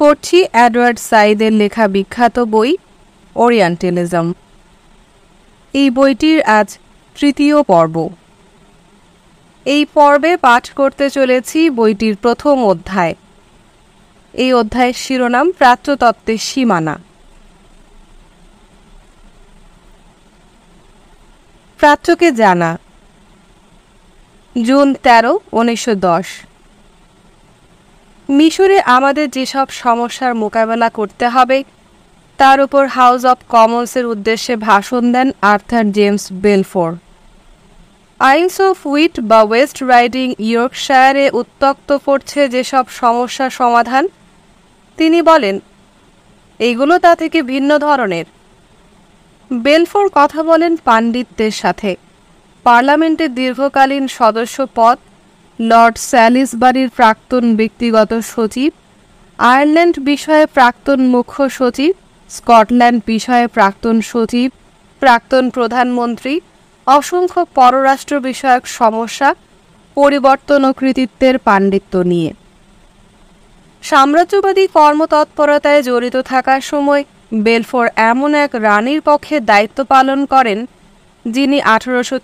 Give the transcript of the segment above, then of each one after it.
পড়ছি অ্যাডওয়ার্ড সাইদের লেখা বিখ্যাত বই ওরিয়েন্টালিজম এই বইটির আজ তৃতীয় পর্ব এই পর্বে পাঠ করতে চলেছি বইটির প্রথম অধ্যায় এই অধ্যায়ের শিরোনাম প্রাচ্যতত্ত্বের সীমানা প্রাচ্যকে জানা জুন তেরো উনিশশো দশ মিশরে আমাদের যেসব সমস্যার মোকাবেলা করতে হবে তার উপর হাউস অব কমন্সের উদ্দেশ্যে ভাষণ দেন আর্থার জেমস বেলফোর আইনস অফ উইট বা ওয়েস্ট রাইডিং ইয়র্কশায়ারে উত্তক্ত করছে যেসব সমস্যা সমাধান তিনি বলেন এইগুলো তা থেকে ভিন্ন ধরনের বেলফোর কথা বলেন পাণ্ডিত্যের সাথে পার্লামেন্টের দীর্ঘকালীন সদস্য পদ লর্ড স্যালিসবারির প্রাক্তন ব্যক্তিগত সচিব আয়ারল্যান্ড বিষয়ে প্রাক্তন মুখ্য সচিব স্কটল্যান্ড বিষয়ে প্রাক্তন সচিব প্রাক্তন প্রধানমন্ত্রী অসংখ্য পররাষ্ট্র বিষয়ক সমস্যা পরিবর্তন ও কৃতিত্বের পাণ্ডিত্য নিয়ে সাম্রাজ্যবাদী কর্মতৎপরতায় জড়িত থাকার সময় বেলফোর এমন এক রানীর পক্ষে দায়িত্ব পালন করেন যিনি আঠারোশো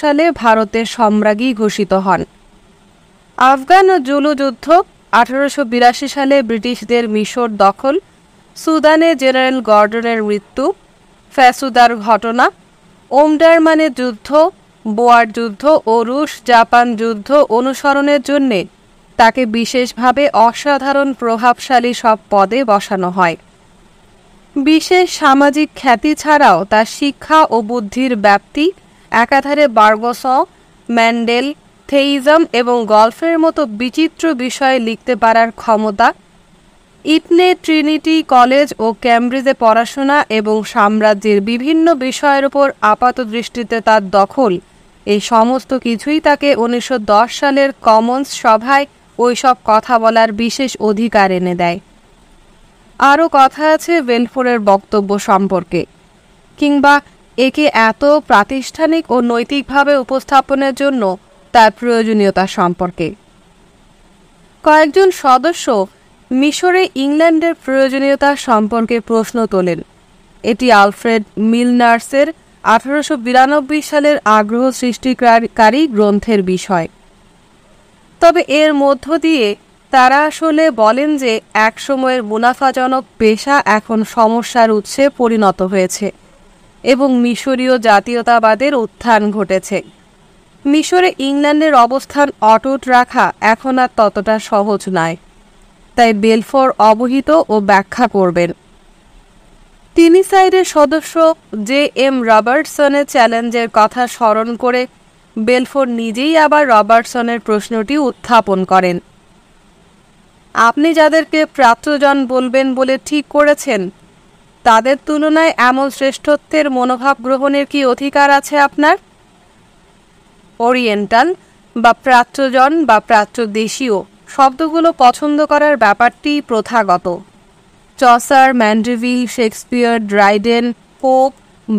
সালে ভারতের সম্রাজ্ঞী ঘোষিত হন আফগান ও জুলু যুদ্ধ আঠারোশো বিরাশি সালে ব্রিটিশদের মিশর দখল সুদানে জেনারেল গর্ডনের মৃত্যু ফ্যাসুদার ঘটনা ওমডার মানে যুদ্ধ বোয়ার যুদ্ধ ও রুশ জাপান যুদ্ধ অনুসরণের জন্যে তাকে বিশেষভাবে অসাধারণ প্রভাবশালী সব পদে বসানো হয় বিশেষ সামাজিক খ্যাতি ছাড়াও তার শিক্ষা ও বুদ্ধির ব্যাপ্তি একাধারে বার্গস ম্যান্ডেল থেইজম এবং গল্ফের মতো বিচিত্র বিষয়ে লিখতে পারার ক্ষমতা ইটনে ট্রিনিটি কলেজ ও ক্যামব্রিজে পড়াশোনা এবং সাম্রাজ্যের বিভিন্ন বিষয়ের ওপর আপাত দৃষ্টিতে তার দখল এই সমস্ত কিছুই তাকে উনিশশো সালের কমন্স সভায় ওইসব কথা বলার বিশেষ অধিকার এনে দেয় আরও কথা আছে ওয়েলফোরের বক্তব্য সম্পর্কে কিংবা একে এত প্রাতিষ্ঠানিক ও নৈতিকভাবে উপস্থাপনের জন্য তার প্রয়োজনীয়তা সম্পর্কে কয়েকজন সদস্য মিশরে ইংল্যান্ডের প্রয়োজনীয়তা সম্পর্কে প্রশ্ন তোলেন এটি আলফ্রেড মিলনার্সের আঠারোশো বিরানব্বই সালের আগ্রহ সৃষ্টিকারী গ্রন্থের বিষয় তবে এর মধ্য দিয়ে তারা আসলে বলেন যে একসময়ের মুনাফাজনক পেশা এখন সমস্যার উৎসে পরিণত হয়েছে এবং মিশরীয় জাতীয়তাবাদের উত্থান ঘটেছে মিশরে ইংল্যান্ডের অবস্থান অটুট রাখা এখন আর ততটা সহজ নয় তাই বেলফোর অবহিত ও ব্যাখ্যা করবেন তিনি সাইডের সদস্য জে এম রবার্টসনের চ্যালেঞ্জের কথা স্মরণ করে বেলফোর নিজেই আবার রবার্টসনের প্রশ্নটি উত্থাপন করেন আপনি যাদেরকে প্রাপ্তজন বলবেন বলে ঠিক করেছেন তাদের তুলনায় এমন শ্রেষ্ঠত্বের মনোভাব গ্রহণের কি অধিকার আছে আপনার ওরিয়েন্টাল বা প্রাচ্যজন বা প্রাচ্যদেশীয় শব্দগুলো পছন্দ করার ব্যাপারটি প্রথাগত Chaucer Mandeville Shakespeare Dryden Pope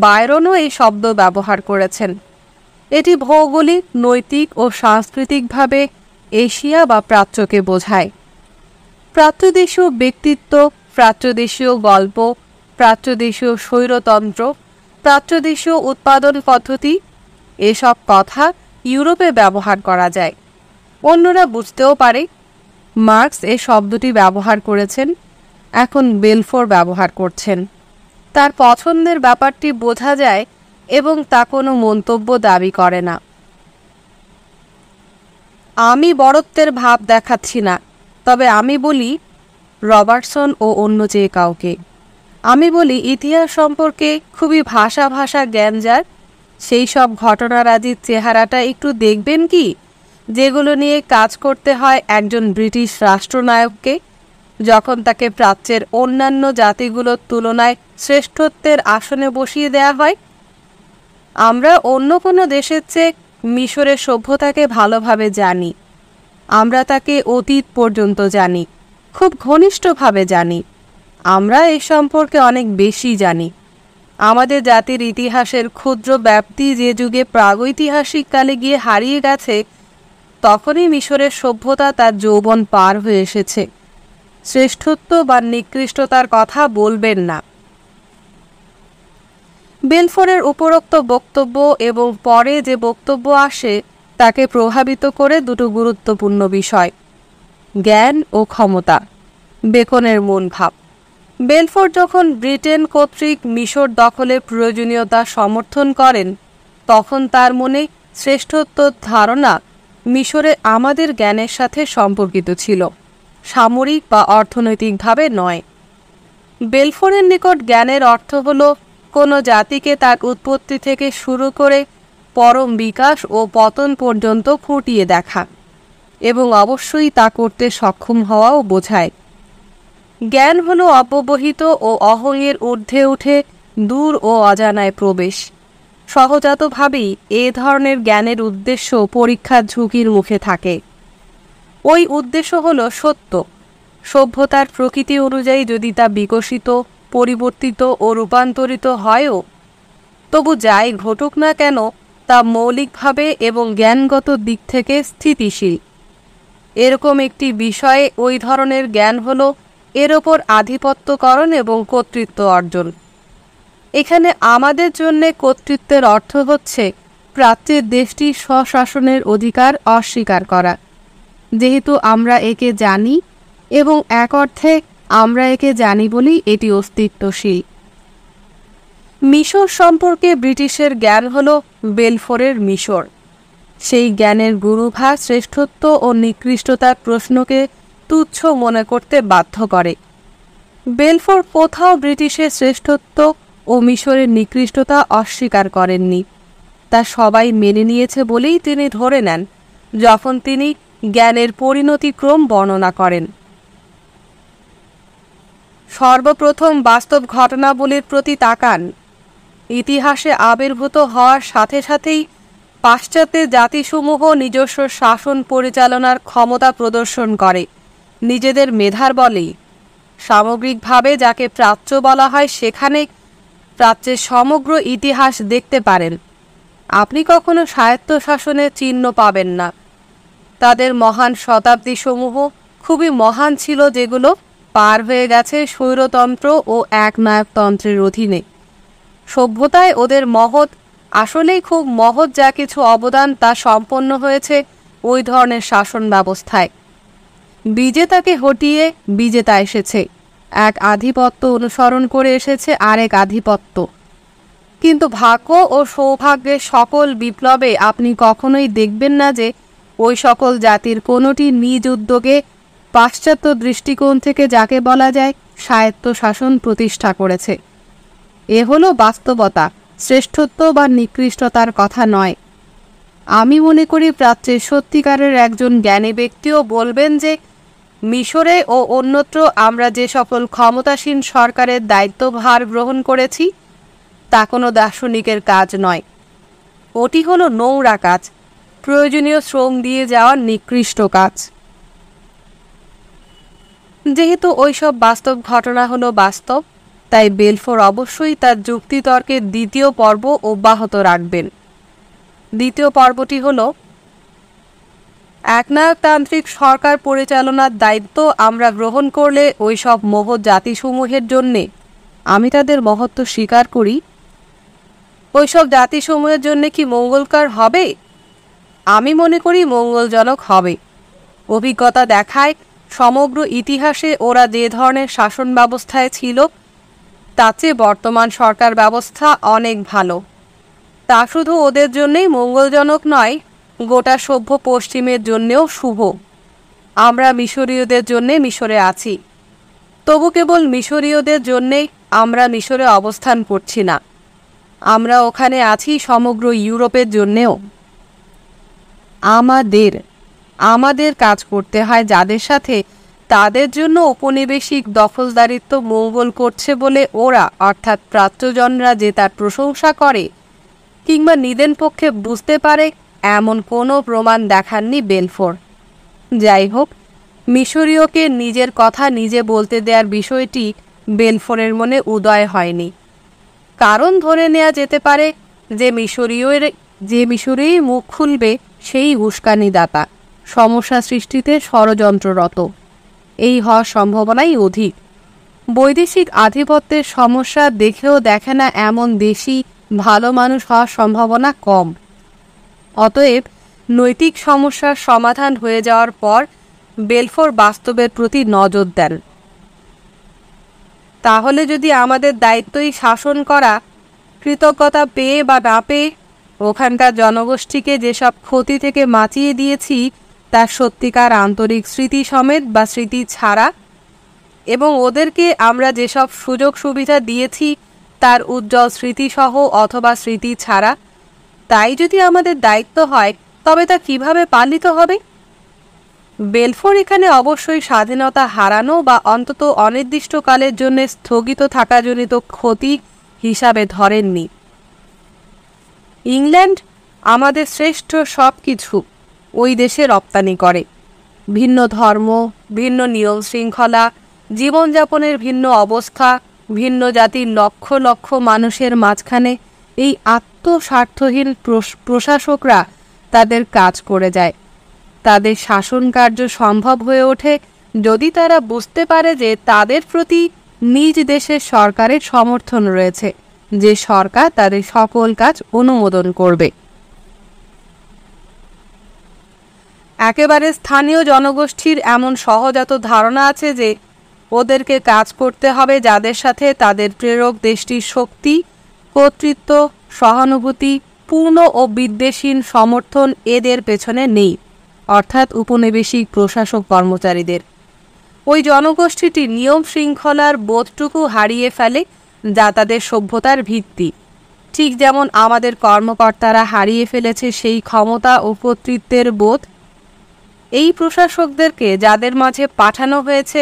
বায়রনও এই শব্দ ব্যবহার করেছেন এটি ভৌগোলিক নৈতিক ও সাংস্কৃতিকভাবে এশিয়া বা প্রাচ্যকে বোঝায় প্রাচ্যদেশীয় ব্যক্তিত্ব প্রাচ্যদেশীয় গল্প প্রাচ্যদেশীয় স্বৈরতন্ত্র প্রাচ্যদেশীয় উৎপাদন পদ্ধতি এসব কথা ইউরোপে ব্যবহার করা যায় অন্যরা বুঝতেও পারে মার্কস এ শব্দটি ব্যবহার করেছেন এখন বেলফোর ব্যবহার করছেন তার পছন্দের ব্যাপারটি বোঝা যায় এবং তা কোনো মন্তব্য দাবি করে না আমি বড়ত্বের ভাব দেখাচ্ছি না তবে আমি বলি রবার্টসন ও অন্য যে কাউকে আমি বলি ইতিহাস সম্পর্কে খুবই ভাষা ভাষা জ্ঞান যার সেই সব ঘটনারাজির চেহারাটা একটু দেখবেন কি যেগুলো নিয়ে কাজ করতে হয় একজন ব্রিটিশ রাষ্ট্রনায়ককে যখন তাকে প্রাচ্যের অন্যান্য জাতিগুলোর তুলনায় শ্রেষ্ঠত্বের আসনে বসিয়ে দেয়া হয় আমরা অন্য কোনো দেশের চেয়ে মিশরের সভ্যতাকে ভালোভাবে জানি আমরা তাকে অতীত পর্যন্ত জানি খুব ঘনিষ্ঠভাবে জানি আমরা এ সম্পর্কে অনেক বেশি জানি আমাদের জাতির ইতিহাসের ক্ষুদ্র ব্যাপ্তি যে যুগে প্রাগৈতিহাসিক কালে গিয়ে হারিয়ে গেছে তখনই মিশরের সভ্যতা তার যৌবন পার হয়ে এসেছে শ্রেষ্ঠত্ব বা নিকৃষ্টতার কথা বলবেন না বেলফোরের উপরোক্ত বক্তব্য এবং পরে যে বক্তব্য আসে তাকে প্রভাবিত করে দুটো গুরুত্বপূর্ণ বিষয় জ্ঞান ও ক্ষমতা বেকনের মন ভাব বেলফোর্ড যখন ব্রিটেন কর্তৃক মিশর দখলের প্রয়োজনীয়তা সমর্থন করেন তখন তার মনে শ্রেষ্ঠত্ব ধারণা মিশরে আমাদের জ্ঞানের সাথে সম্পর্কিত ছিল সামরিক বা অর্থনৈতিকভাবে নয় বেলফোরের নিকট জ্ঞানের অর্থ হল কোনো জাতিকে তার উৎপত্তি থেকে শুরু করে পরম বিকাশ ও পতন পর্যন্ত ফুটিয়ে দেখা এবং অবশ্যই তা করতে সক্ষম হওয়াও বোঝায় জ্ঞান হলো অপবহিত ও অহংয়ের ঊর্ধ্বে উঠে দূর ও অজানায় প্রবেশ সহজাতভাবেই এ ধরনের জ্ঞানের উদ্দেশ্য পরীক্ষার ঝুঁকির মুখে থাকে ওই উদ্দেশ্য হল সত্য সভ্যতার প্রকৃতি অনুযায়ী যদি তা বিকশিত পরিবর্তিত ও রূপান্তরিত হয়ও তবু যাই ঘটুক না কেন তা মৌলিকভাবে এবং জ্ঞানগত দিক থেকে স্থিতিশীল এরকম একটি বিষয়ে ওই ধরনের জ্ঞান হলো এর ওপর আধিপত্যকরণ এবং কর্তৃত্ব অর্জন এখানে আমাদের জন্যে কর্তৃত্বের অর্থ হচ্ছে প্রাচ্যের দেশটি স্বশাসনের অধিকার অস্বীকার করা যেহেতু আমরা একে জানি এবং এক অর্থে আমরা একে জানি বলেই এটি অস্তিত্বশীল মিশর সম্পর্কে ব্রিটিশের জ্ঞান হল বেলফোরের মিশর সেই জ্ঞানের গুরুভা শ্রেষ্ঠত্ব ও নিকৃষ্টতার প্রশ্নকে তুচ্ছ মনে করতে বাধ্য করে বেলফোর কোথাও ব্রিটিশের শ্রেষ্ঠত্ব ও মিশরের নিকৃষ্টতা অস্বীকার করেননি তা সবাই মেনে নিয়েছে বলেই তিনি ধরে নেন যখন তিনি জ্ঞানের পরিণতিক্রম বর্ণনা করেন সর্বপ্রথম বাস্তব ঘটনাবলীর প্রতি তাকান ইতিহাসে আবির্ভূত হওয়ার সাথে সাথেই পাশ্চাত্যে জাতিসমূহ নিজস্ব শাসন পরিচালনার ক্ষমতা প্রদর্শন করে নিজেদের মেধার বলে সামগ্রিকভাবে যাকে প্রাচ্য বলা হয় সেখানে প্রাচ্যের সমগ্র ইতিহাস দেখতে পারেন আপনি কখনো স্বায়ত্তশাসনের চিহ্ন পাবেন না তাদের মহান শতাব্দীসমূহ খুবই মহান ছিল যেগুলো পার হয়ে গেছে স্বৈরতন্ত্র ও একনায়কতন্ত্রের অধীনে সভ্যতায় ওদের মহৎ আসলেই খুব মহৎ যা কিছু অবদান তা সম্পন্ন হয়েছে ওই ধরনের শাসন ব্যবস্থায় বিজেতাকে হটিয়ে বিজেতা এসেছে এক আধিপত্য অনুসরণ করে এসেছে আরেক আধিপত্য কিন্তু ভাগ্য ও সৌভাগ্যের সকল বিপ্লবে আপনি কখনোই দেখবেন না যে ওই সকল জাতির কোনোটি নিজ উদ্যোগে পাশ্চাত্য দৃষ্টিকোণ থেকে যাকে বলা যায় স্বায়ত্তশাসন প্রতিষ্ঠা করেছে এ হলো বাস্তবতা শ্রেষ্ঠত্ব বা নিকৃষ্টতার কথা নয় আমি মনে করি প্রাচ্যের সত্যিকারের একজন জ্ঞানী ব্যক্তিও বলবেন যে মিশরে ও অন্যত্র আমরা যে সকল ক্ষমতাসীন সরকারের দায়িত্বভার গ্রহণ করেছি তা কোনো দার্শনিকের কাজ নয় ওটি হলো নোংরা কাজ প্রয়োজনীয় শ্রম দিয়ে যাওয়া নিকৃষ্ট কাজ যেহেতু ওইসব বাস্তব ঘটনা হলো বাস্তব তাই বেলফোর অবশ্যই তার যুক্তিতর্কের দ্বিতীয় পর্ব অব্যাহত রাখবেন দ্বিতীয় পর্বটি হলো একনায়কতান্ত্রিক সরকার পরিচালনার দায়িত্ব আমরা গ্রহণ করলে ওই সব মোহ জাতিসমূহের জন্যে আমি তাদের মহত্ব স্বীকার করি ওই সব জাতিসমূহের জন্যে কি মঙ্গলকার হবে আমি মনে করি মঙ্গলজনক হবে অভিজ্ঞতা দেখায় সমগ্র ইতিহাসে ওরা যে ধরনের শাসন ব্যবস্থায় ছিল তার চেয়ে বর্তমান সরকার ব্যবস্থা অনেক ভালো তা শুধু ওদের জন্যেই মঙ্গলজনক নয় গোটা সভ্য পশ্চিমের জন্যেও শুভ আমরা মিশরীয়দের জন্যে মিশরে আছি তবু কেবল মিশরীয়দের জন্যেই আমরা মিশরে অবস্থান করছি না আমরা ওখানে আছি সমগ্র ইউরোপের জন্যেও আমাদের আমাদের কাজ করতে হয় যাদের সাথে তাদের জন্য উপনিবেশিক দখলদারিত্ব মঙ্গল করছে বলে ওরা অর্থাৎ প্রাচ্যজনরা যে তার প্রশংসা করে কিংবা নিদেন পক্ষে বুঝতে পারে এমন কোনো প্রমাণ দেখাননি বেলফোর যাই হোক মিশরীয়কে নিজের কথা নিজে বলতে দেওয়ার বিষয়টি বেলফোরের মনে উদয় হয়নি কারণ ধরে নেওয়া যেতে পারে যে মিশরীয়ের যে মিশরেই মুখ খুলবে সেই উস্কানিদাতা সমস্যা সৃষ্টিতে ষড়যন্ত্ররত এই হওয়ার সম্ভাবনাই অধিক বৈদেশিক আধিপত্যের সমস্যা দেখেও দেখে না এমন দেশি ভালো মানুষ হওয়ার সম্ভাবনা কম অতএব নৈতিক সমস্যার সমাধান হয়ে যাওয়ার পর বেলফোর বাস্তবের প্রতি নজর দেন তাহলে যদি আমাদের দায়িত্বই শাসন করা কৃতজ্ঞতা পেয়ে বা না পেয়ে ওখানকার জনগোষ্ঠীকে যেসব ক্ষতি থেকে বাঁচিয়ে দিয়েছি তার সত্যিকার আন্তরিক স্মৃতি সমেত বা স্মৃতি ছাড়া এবং ওদেরকে আমরা যেসব সুযোগ সুবিধা দিয়েছি তার উজ্জ্বল স্মৃতিসহ অথবা স্মৃতি ছাড়া তাই যদি আমাদের দায়িত্ব হয় তবে তা কিভাবে পালিত হবে বেলফোর এখানে অবশ্যই স্বাধীনতা হারানো বা অন্তত অনির্দিষ্টকালের জন্য স্থগিত থাকাজনিত ক্ষতি হিসাবে ধরেননি ইংল্যান্ড আমাদের শ্রেষ্ঠ সব কিছু ওই দেশে রপ্তানি করে ভিন্ন ধর্ম ভিন্ন নিয়ম শৃঙ্খলা জীবনযাপনের ভিন্ন অবস্থা ভিন্ন জাতির লক্ষ লক্ষ মানুষের মাঝখানে এই আত্ম কত স্বার্থহীন প্রশাসকরা তাদের কাজ করে যায় তাদের শাসন কার্য সম্ভব হয়ে ওঠে যদি তারা বুঝতে পারে যে তাদের প্রতি নিজ দেশের সরকারের সমর্থন রয়েছে যে সরকার তাদের সকল কাজ অনুমোদন করবে একেবারে স্থানীয় জনগোষ্ঠীর এমন সহজাত ধারণা আছে যে ওদেরকে কাজ করতে হবে যাদের সাথে তাদের প্রেরক দেশটির শক্তি কর্তৃত্ব সহানুভূতি পূর্ণ ও বিদ্বেষীন সমর্থন এদের পেছনে নেই অর্থাৎ উপনিবেশিক প্রশাসক কর্মচারীদের ওই জনগোষ্ঠীটি নিয়ম শৃঙ্খলার বোধটুকু হারিয়ে ফেলে যা তাদের সভ্যতার ভিত্তি ঠিক যেমন আমাদের কর্মকর্তারা হারিয়ে ফেলেছে সেই ক্ষমতা ও কর্তৃত্বের বোধ এই প্রশাসকদেরকে যাদের মাঝে পাঠানো হয়েছে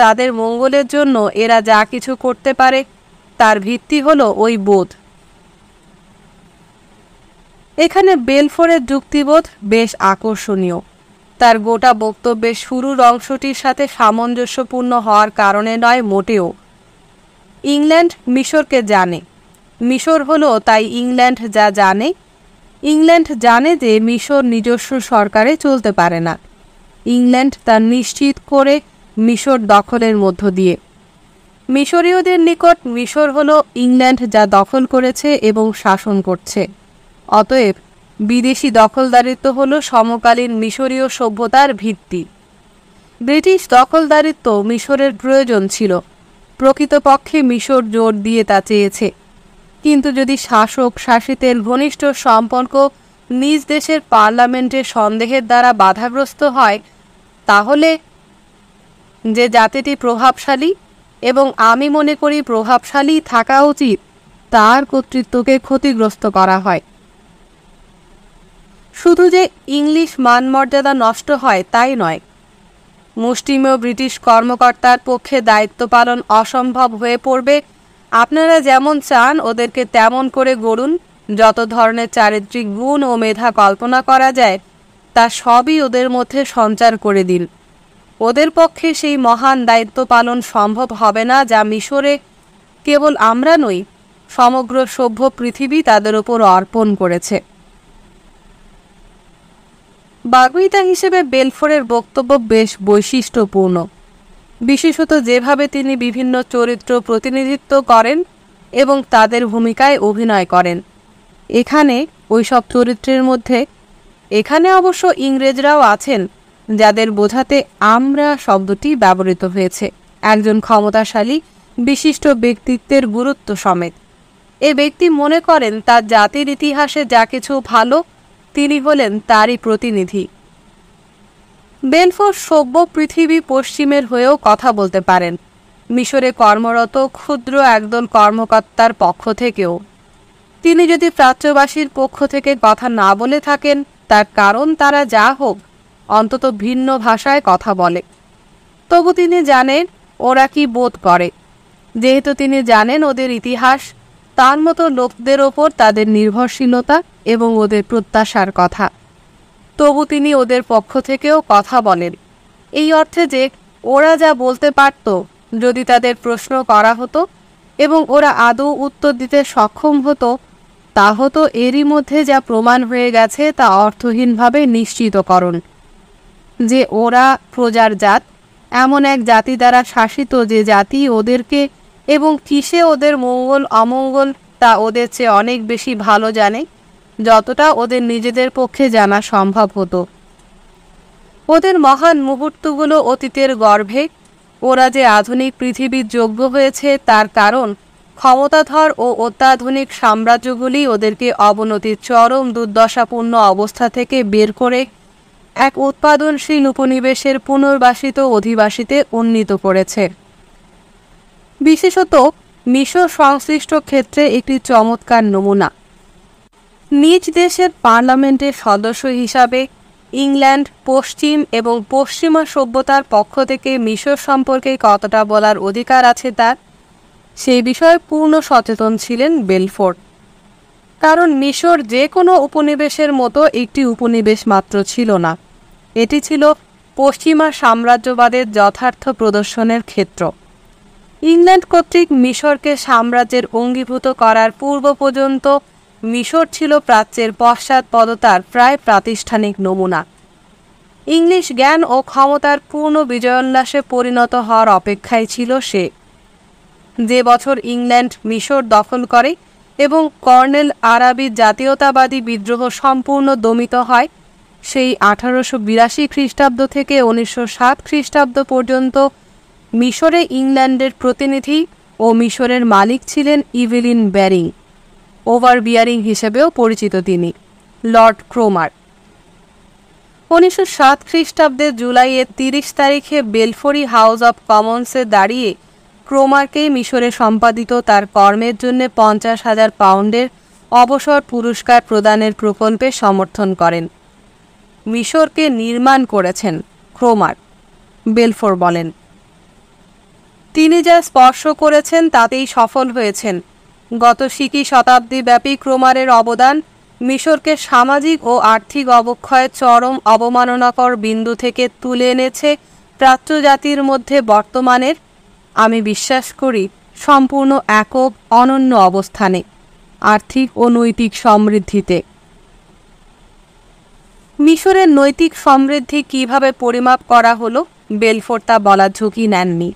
তাদের মঙ্গলের জন্য এরা যা কিছু করতে পারে তার ভিত্তি হলো ওই বোধ এখানে বেলফোরের যুক্তিবোধ বেশ আকর্ষণীয় তার গোটা বক্তব্যের শুরুর অংশটির সাথে সামঞ্জস্যপূর্ণ হওয়ার কারণে নয় মোটেও ইংল্যান্ড মিশরকে জানে মিশর হলো তাই ইংল্যান্ড যা জানে ইংল্যান্ড জানে যে মিশর নিজস্ব সরকারে চলতে পারে না ইংল্যান্ড তা নিশ্চিত করে মিশর দখলের মধ্য দিয়ে মিশরীয়দের নিকট মিশর হলো ইংল্যান্ড যা দখল করেছে এবং শাসন করছে অতএব বিদেশি দখলদারিত্ব হল সমকালীন মিশরীয় সভ্যতার ভিত্তি ব্রিটিশ দখলদারিত্ব মিশরের প্রয়োজন ছিল প্রকৃতপক্ষে মিশর জোর দিয়ে তা চেয়েছে কিন্তু যদি শাসক শাসিতের ঘনিষ্ঠ সম্পর্ক নিজ দেশের পার্লামেন্টের সন্দেহের দ্বারা বাধাগ্রস্ত হয় তাহলে যে জাতিটি প্রভাবশালী এবং আমি মনে করি প্রভাবশালী থাকা উচিত তার কর্তৃত্বকে ক্ষতিগ্রস্ত করা হয় শুধু যে ইংলিশ মান মর্যাদা নষ্ট হয় তাই নয় মুষ্টিমেয় ব্রিটিশ কর্মকর্তার পক্ষে দায়িত্ব পালন অসম্ভব হয়ে পড়বে আপনারা যেমন চান ওদেরকে তেমন করে গড়ুন যত ধরনের চারিত্রিক গুণ ও মেধা কল্পনা করা যায় তা সবই ওদের মধ্যে সঞ্চার করে দিন ওদের পক্ষে সেই মহান দায়িত্ব পালন সম্ভব হবে না যা মিশরে কেবল আমরা নই সমগ্র সভ্য পৃথিবী তাদের উপর অর্পণ করেছে বাগ্মিতা হিসেবে বেলফোরের বক্তব্য বেশ বৈশিষ্ট্যপূর্ণ বিশেষত যেভাবে তিনি বিভিন্ন চরিত্র প্রতিনিধিত্ব করেন এবং তাদের ভূমিকায় অভিনয় করেন এখানে ওই সব চরিত্রের মধ্যে এখানে অবশ্য ইংরেজরাও আছেন যাদের বোঝাতে আমরা শব্দটি ব্যবহৃত হয়েছে একজন ক্ষমতাশালী বিশিষ্ট ব্যক্তিত্বের গুরুত্ব সমেত এ ব্যক্তি মনে করেন তার জাতির ইতিহাসে যা কিছু ভালো তিনি হলেন তারই প্রতিনিধি বেনফোর সভ্য পৃথিবী পশ্চিমের হয়েও কথা বলতে পারেন মিশরে কর্মরত ক্ষুদ্র একদল কর্মকর্তার পক্ষ থেকেও তিনি যদি প্রাচ্যবাসীর পক্ষ থেকে কথা না বলে থাকেন তার কারণ তারা যা হোক অন্তত ভিন্ন ভাষায় কথা বলে তবু তিনি জানেন ওরা কি বোধ করে যেহেতু তিনি জানেন ওদের ইতিহাস তার মতো লোকদের ওপর তাদের নির্ভরশীলতা এবং ওদের প্রত্যাশার কথা তবু তিনি ওদের পক্ষ থেকেও কথা বলেন এই অর্থে যে ওরা যা বলতে পারত যদি তাদের প্রশ্ন করা হতো এবং ওরা আদৌ উত্তর দিতে সক্ষম হতো তা হতো এরই মধ্যে যা প্রমাণ হয়ে গেছে তা অর্থহীনভাবে নিশ্চিতকরণ যে ওরা প্রজার জাত এমন এক জাতি দ্বারা শাসিত যে জাতি ওদেরকে এবং কিসে ওদের মঙ্গল অমঙ্গল তা ওদের চেয়ে অনেক বেশি ভালো জানে যতটা ওদের নিজেদের পক্ষে জানা সম্ভব হতো ওদের মহান মুহূর্তগুলো অতীতের গর্ভে ওরা যে আধুনিক পৃথিবীর যোগ্য হয়েছে তার কারণ ক্ষমতাধর ও অত্যাধুনিক সাম্রাজ্যগুলি ওদেরকে অবনতির চরম দুর্দশাপূর্ণ অবস্থা থেকে বের করে এক উৎপাদনশীল উপনিবেশের পুনর্বাসিত অধিবাসীতে উন্নীত করেছে বিশেষত মিশর সংশ্লিষ্ট ক্ষেত্রে একটি চমৎকার নমুনা নিজ দেশের পার্লামেন্টের সদস্য হিসাবে ইংল্যান্ড পশ্চিম এবং পশ্চিমা সভ্যতার পক্ষ থেকে মিশর সম্পর্কে কতটা বলার অধিকার আছে তার সেই বিষয়ে পূর্ণ সচেতন ছিলেন বেলফোর্ড কারণ মিশর যে কোনো উপনিবেশের মতো একটি উপনিবেশ মাত্র ছিল না এটি ছিল পশ্চিমা সাম্রাজ্যবাদের যথার্থ প্রদর্শনের ক্ষেত্র ইংল্যান্ড কর্তৃক মিশরকে সাম্রাজ্যের অঙ্গীভূত করার পূর্ব পর্যন্ত মিশর ছিল প্রাচ্যের পশ্চাৎপদতার প্রায় প্রাতিষ্ঠানিক নমুনা ইংলিশ জ্ঞান ও ক্ষমতার পূর্ণ বিজয়োল্লাসে পরিণত হওয়ার অপেক্ষায় ছিল সে যে বছর ইংল্যান্ড মিশর দখল করে এবং কর্নেল আরাবি জাতীয়তাবাদী বিদ্রোহ সম্পূর্ণ দমিত হয় সেই আঠারোশো বিরাশি খ্রিস্টাব্দ থেকে উনিশশো সাত খ্রিস্টাব্দ পর্যন্ত মিশরে ইংল্যান্ডের প্রতিনিধি ও মিশরের মালিক ছিলেন ইভেলিন ব্যারিং ওভার বিয়ারিং হিসেবেও পরিচিত তিনি লর্ড ক্রোমার উনিশশো সাত খ্রিস্টাব্দের জুলাইয়ের তিরিশ তারিখে বেলফরি হাউস অব কমন্সে দাঁড়িয়ে ক্রোমারকে মিশরে সম্পাদিত তার কর্মের জন্য পঞ্চাশ হাজার পাউন্ডের অবসর পুরস্কার প্রদানের প্রকল্পে সমর্থন করেন মিশরকে নির্মাণ করেছেন ক্রোমার বেলফোর বলেন তিনি যা স্পর্শ করেছেন তাতেই সফল হয়েছেন গত শিকি শতাব্দীব্যাপী ক্রোমারের অবদান মিশরকে সামাজিক ও আর্থিক অবক্ষয়ের চরম অবমাননাকর বিন্দু থেকে তুলে এনেছে প্রাচ্য জাতির মধ্যে বর্তমানের আমি বিশ্বাস করি সম্পূর্ণ একক অনন্য অবস্থানে আর্থিক ও নৈতিক সমৃদ্ধিতে মিশরের নৈতিক সমৃদ্ধি কিভাবে পরিমাপ করা হলো বেলফোর তা বলার ঝুঁকি নেননি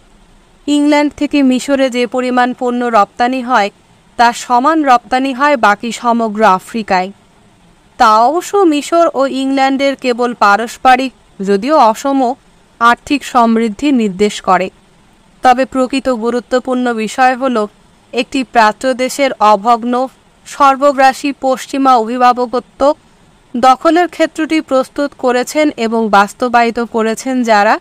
ইংল্যান্ড থেকে মিশরে যে পরিমাণ পণ্য রপ্তানি হয় তা সমান রপ্তানি হয় বাকি সমগ্র আফ্রিকায় তা অবশ্য মিশর ও ইংল্যান্ডের কেবল পারস্পরিক যদিও অসম আর্থিক সমৃদ্ধি নির্দেশ করে তবে প্রকৃত গুরুত্বপূর্ণ বিষয় হল একটি প্রাচ্যদেশের অভগ্ন সর্বগ্রাসী পশ্চিমা অভিভাবকত্ব দখলের ক্ষেত্রটি প্রস্তুত করেছেন এবং বাস্তবায়িত করেছেন যারা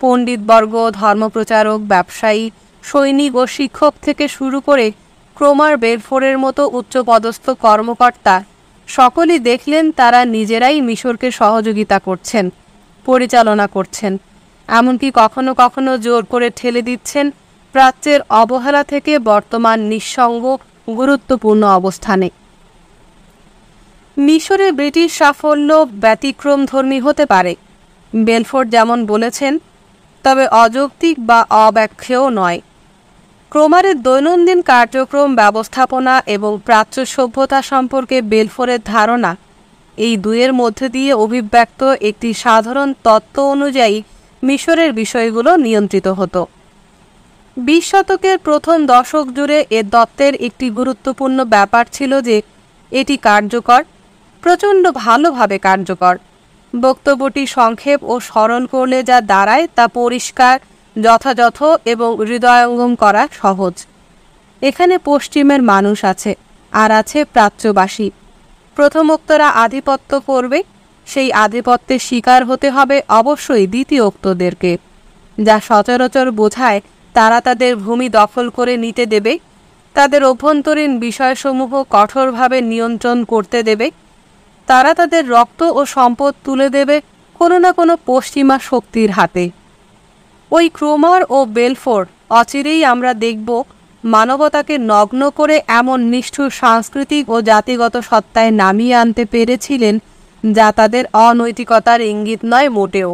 পণ্ডিতবর্গ ধর্মপ্রচারক ব্যবসায়ী সৈনিক ও শিক্ষক থেকে শুরু করে ক্রোমার বেলফোরের মতো উচ্চপদস্থ কর্মকর্তা সকলেই দেখলেন তারা নিজেরাই মিশরকে সহযোগিতা করছেন পরিচালনা করছেন এমনকি কখনো কখনো জোর করে ঠেলে দিচ্ছেন প্রাচ্যের অবহেলা থেকে বর্তমান নিঃসঙ্গ গুরুত্বপূর্ণ অবস্থানে মিশরে ব্রিটিশ সাফল্য ব্যতিক্রম ধর্মী হতে পারে বেলফোর্ড যেমন বলেছেন তবে অযৌক্তিক বা অব্যাখ্যেও নয় ক্রোমারে দৈনন্দিন কার্যক্রম ব্যবস্থাপনা এবং প্রাচ্য সভ্যতা সম্পর্কে বেলফোরের ধারণা এই দুয়ের মধ্যে দিয়ে অভিব্যক্ত একটি সাধারণ তত্ত্ব অনুযায়ী মিশরের বিষয়গুলো নিয়ন্ত্রিত হতো বিশ শতকের প্রথম দশক জুড়ে এ দত্তের একটি গুরুত্বপূর্ণ ব্যাপার ছিল যে এটি কার্যকর প্রচণ্ড ভালোভাবে কার্যকর বক্তব্যটি সংক্ষেপ ও স্মরণ করলে যা দাঁড়ায় তা পরিষ্কার যথাযথ এবং হৃদয়ঙ্গম করা সহজ এখানে পশ্চিমের মানুষ আছে আর আছে প্রাচ্যবাসী প্রথমোক্তরা আধিপত্য করবে সেই আধিপত্যের শিকার হতে হবে অবশ্যই দ্বিতীয়োক্তদেরকে যা সচরাচর বোঝায় তারা তাদের ভূমি দখল করে নিতে দেবে তাদের অভ্যন্তরীণ বিষয়সমূহ কঠোরভাবে নিয়ন্ত্রণ করতে দেবে তারা তাদের রক্ত ও সম্পদ তুলে দেবে কোনো না কোনো পশ্চিমা শক্তির হাতে ওই ক্রোমার ও বেলফোর অচিরেই আমরা দেখব মানবতাকে নগ্ন করে এমন নিষ্ঠুর সাংস্কৃতিক ও জাতিগত সত্তায় নামিয়ে আনতে পেরেছিলেন যা তাদের অনৈতিকতার ইঙ্গিত নয় মোটেও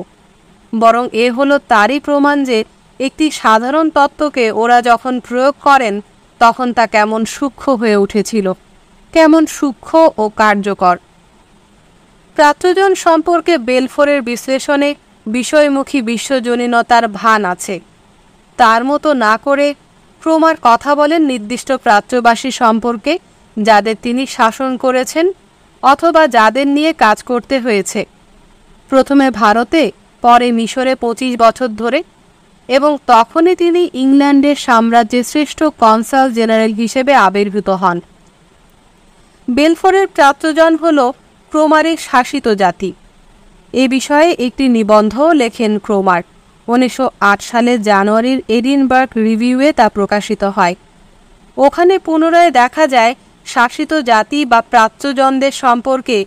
বরং এ হলো তারই প্রমাণ যে একটি সাধারণ তত্ত্বকে ওরা যখন প্রয়োগ করেন তখন তা কেমন সূক্ষ্ম হয়ে উঠেছিল কেমন সূক্ষ্ম ও কার্যকর প্রাচ্যজন সম্পর্কে বেলফোরের বিশ্লেষণে বিষয়মুখী বিশ্বজনীনতার ভান আছে তার মতো না করে ক্রমার কথা বলেন নির্দিষ্ট প্রাচ্যবাসী সম্পর্কে যাদের তিনি শাসন করেছেন অথবা যাদের নিয়ে কাজ করতে হয়েছে প্রথমে ভারতে পরে মিশরে পঁচিশ বছর ধরে এবং তখনই তিনি ইংল্যান্ডের সাম্রাজ্যের শ্রেষ্ঠ কনসাল জেনারেল হিসেবে আবির্ভূত হন বেলফোরের প্রাচ্যজন হল ক্রোমারের শাসিত জাতি এ বিষয়ে একটি নিবন্ধ লেখেন ক্রোমার উনিশশো সালে জানুয়ারির এডিনবার্গ রিভিউয়ে তা প্রকাশিত হয় ওখানে পুনরায় দেখা যায় শাসিত জাতি বা প্রাচ্যজনদের সম্পর্কে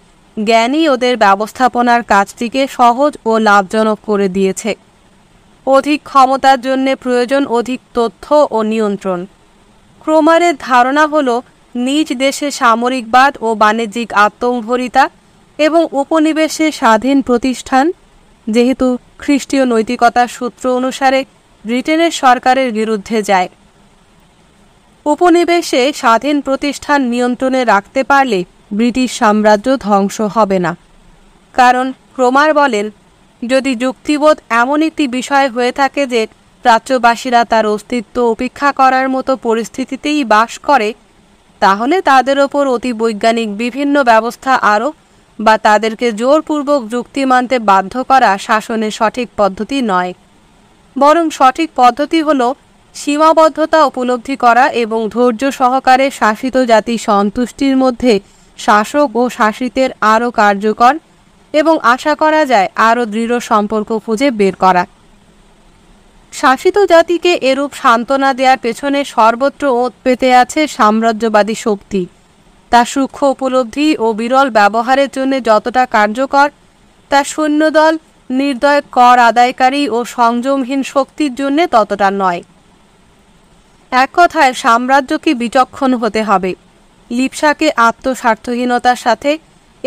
জ্ঞানী ওদের ব্যবস্থাপনার কাজটিকে সহজ ও লাভজনক করে দিয়েছে অধিক ক্ষমতার জন্য প্রয়োজন অধিক তথ্য ও নিয়ন্ত্রণ ক্রোমারের ধারণা হল নিজ দেশে সামরিকবাদ ও বাণিজ্যিক আত্মভরিতা এবং উপনিবেশে স্বাধীন প্রতিষ্ঠান যেহেতু খ্রিস্টীয় নৈতিকতার সূত্র অনুসারে ব্রিটেনের সরকারের বিরুদ্ধে যায় উপনিবেশে স্বাধীন প্রতিষ্ঠান নিয়ন্ত্রণে রাখতে পারলে ব্রিটিশ সাম্রাজ্য ধ্বংস হবে না কারণ ক্রোমার বলেন যদি যুক্তিবোধ এমন একটি বিষয় হয়ে থাকে যে প্রাচ্যবাসীরা তার অস্তিত্ব উপেক্ষা করার মতো পরিস্থিতিতেই বাস করে তাহলে তাদের ওপর অতি বৈজ্ঞানিক বিভিন্ন ব্যবস্থা আরোপ বা তাদেরকে জোরপূর্বক যুক্তি মানতে বাধ্য করা শাসনের সঠিক পদ্ধতি নয় বরং সঠিক পদ্ধতি হল সীমাবদ্ধতা উপলব্ধি করা এবং ধৈর্য সহকারে শাসিত জাতি সন্তুষ্টির মধ্যে শাসক ও শাসিতের আরও কার্যকর এবং আশা করা যায় আরও দৃঢ় সম্পর্ক খুঁজে বের করা শাসিত জাতিকে এরূপ সান্ত্বনা দেওয়ার পেছনে সর্বত্র ওত পেতে আছে সাম্রাজ্যবাদী শক্তি তা সূক্ষ্ম উপলব্ধি ও বিরল ব্যবহারের জন্য যতটা কার্যকর তা সৈন্যদল নির্দয় কর আদায়কারী ও সংযমহীন শক্তির জন্য ততটা নয় এক কথায় সাম্রাজ্যকে বিচক্ষণ হতে হবে লিপসাকে আত্মস্বার্থহীনতার সাথে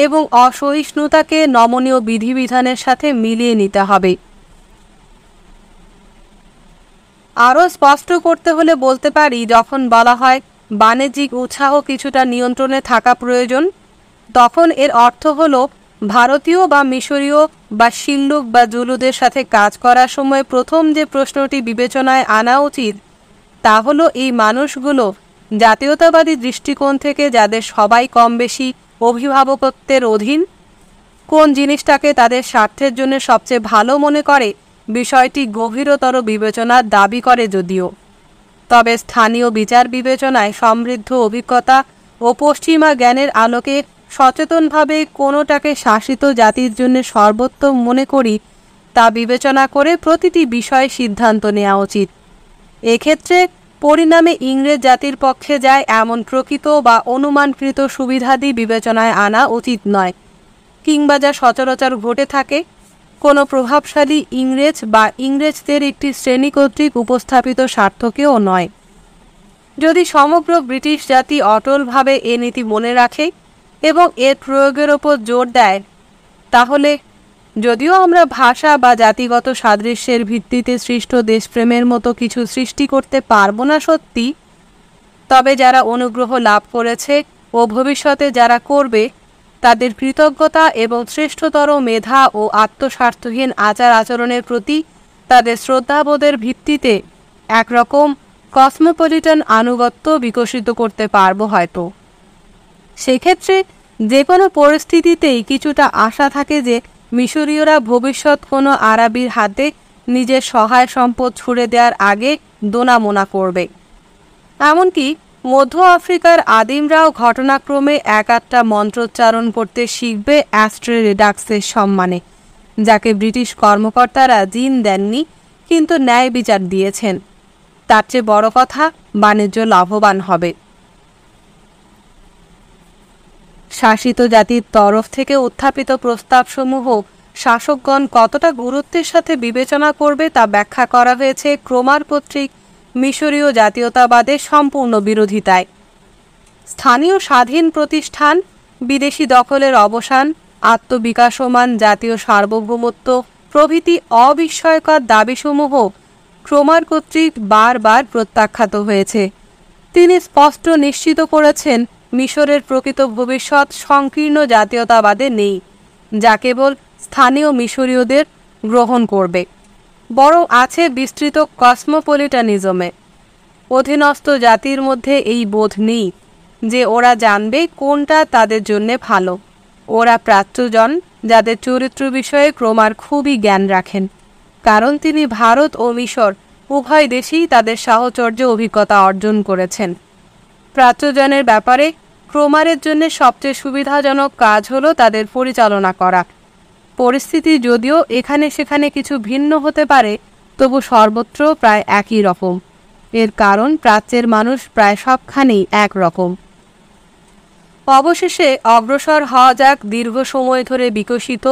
এবং অসহিষ্ণুতাকে নমনীয় বিধিবিধানের সাথে মিলিয়ে নিতে হবে আরও স্পষ্ট করতে হলে বলতে পারি যখন বলা হয় বাণিজ্যিক উৎসাহ কিছুটা নিয়ন্ত্রণে থাকা প্রয়োজন তখন এর অর্থ হল ভারতীয় বা মিশরীয় বা শিল্লুক বা জুলুদের সাথে কাজ করার সময় প্রথম যে প্রশ্নটি বিবেচনায় আনা উচিত তা হল এই মানুষগুলো জাতীয়তাবাদী দৃষ্টিকোণ থেকে যাদের সবাই কম বেশি অভিভাবকত্বের অধীন কোন জিনিসটাকে তাদের স্বার্থের জন্য সবচেয়ে ভালো মনে করে বিষয়টি গভীরতর বিবেচনার দাবি করে যদিও তবে স্থানীয় বিচার বিবেচনায় সমৃদ্ধ অভিজ্ঞতা ও পশ্চিমা জ্ঞানের আলোকে সচেতনভাবে কোনোটাকে শাসিত জাতির জন্য সর্বোত্তম মনে করি তা বিবেচনা করে প্রতিটি বিষয়ে সিদ্ধান্ত নেওয়া উচিত এক্ষেত্রে পরিণামে ইংরেজ জাতির পক্ষে যায় এমন প্রকৃত বা অনুমানকৃত সুবিধাদি বিবেচনায় আনা উচিত নয় কিংবা যা সচরাচর ঘটে থাকে কোনো প্রভাবশালী ইংরেজ বা ইংরেজদের একটি শ্রেণী কর্তৃক উপস্থাপিত স্বার্থকেও নয় যদি সমগ্র ব্রিটিশ জাতি অটলভাবে এ নীতি মনে রাখে এবং এর প্রয়োগের ওপর জোর দেয় তাহলে যদিও আমরা ভাষা বা জাতিগত সাদৃশ্যের ভিত্তিতে সৃষ্ট দেশপ্রেমের মতো কিছু সৃষ্টি করতে পারব না সত্যি তবে যারা অনুগ্রহ লাভ করেছে ও ভবিষ্যতে যারা করবে তাদের কৃতজ্ঞতা এবং শ্রেষ্ঠতর মেধা ও আত্মস্বার্থহীন আচার আচরণের প্রতি তাদের শ্রদ্ধাবোধের ভিত্তিতে একরকম কসমোপলিটন আনুগত্য বিকশিত করতে পারব হয়তো সেক্ষেত্রে যে কোনো পরিস্থিতিতেই কিছুটা আশা থাকে যে মিশরীয়রা ভবিষ্যৎ কোনো আরবির হাতে নিজের সহায় সম্পদ ছুড়ে দেওয়ার আগে দোনামোনা করবে এমনকি মধ্য আফ্রিকার আদিমরাও ঘটনাক্রমে এক আটটা মন্ত্রোচ্চারণ করতে শিখবে অ্যাস্ট্রে রেডাক্সের সম্মানে যাকে ব্রিটিশ কর্মকর্তারা জিন দেননি কিন্তু ন্যায় বিচার দিয়েছেন তার চেয়ে বড় কথা বাণিজ্য লাভবান হবে শাসিত জাতির তরফ থেকে উত্থাপিত প্রস্তাবসমূহ শাসকগণ কতটা গুরুত্বের সাথে বিবেচনা করবে তা ব্যাখ্যা করা হয়েছে ক্রমার কর্তৃক মিশরীয় জাতীয়তাবাদের সম্পূর্ণ বিরোধিতায় স্থানীয় স্বাধীন প্রতিষ্ঠান বিদেশি দখলের অবসান আত্মবিকাশমান জাতীয় সার্বভৌমত্ব প্রভৃতি অবিস্ময়কর দাবিসমূহ ক্রোমার কর্তৃক বারবার প্রত্যাখ্যাত হয়েছে তিনি স্পষ্ট নিশ্চিত করেছেন মিশরের প্রকৃত ভবিষ্যৎ সংকীর্ণ জাতীয়তাবাদে নেই যা কেবল স্থানীয় মিশরীয়দের গ্রহণ করবে বরং আছে বিস্তৃত কসমোপলিটানিজমে অধীনস্থ জাতির মধ্যে এই বোধ নেই যে ওরা জানবে কোনটা তাদের জন্যে ভালো ওরা প্রাচ্যজন যাদের চরিত্র বিষয়ে ক্রমার খুবই জ্ঞান রাখেন কারণ তিনি ভারত ও মিশর উভয় দেশেই তাদের সাহচর্য অভিজ্ঞতা অর্জন করেছেন প্রাচ্যজনের ব্যাপারে ক্রোমারের জন্য সবচেয়ে সুবিধাজনক কাজ হলো তাদের পরিচালনা করা পরিস্থিতি যদিও এখানে সেখানে কিছু ভিন্ন হতে পারে তবু সর্বত্র প্রায় একই রকম এর কারণ প্রাচ্যের মানুষ প্রায় সবখানেই একরকম অবশেষে অগ্রসর হওয়া যাক দীর্ঘ সময় ধরে বিকশিত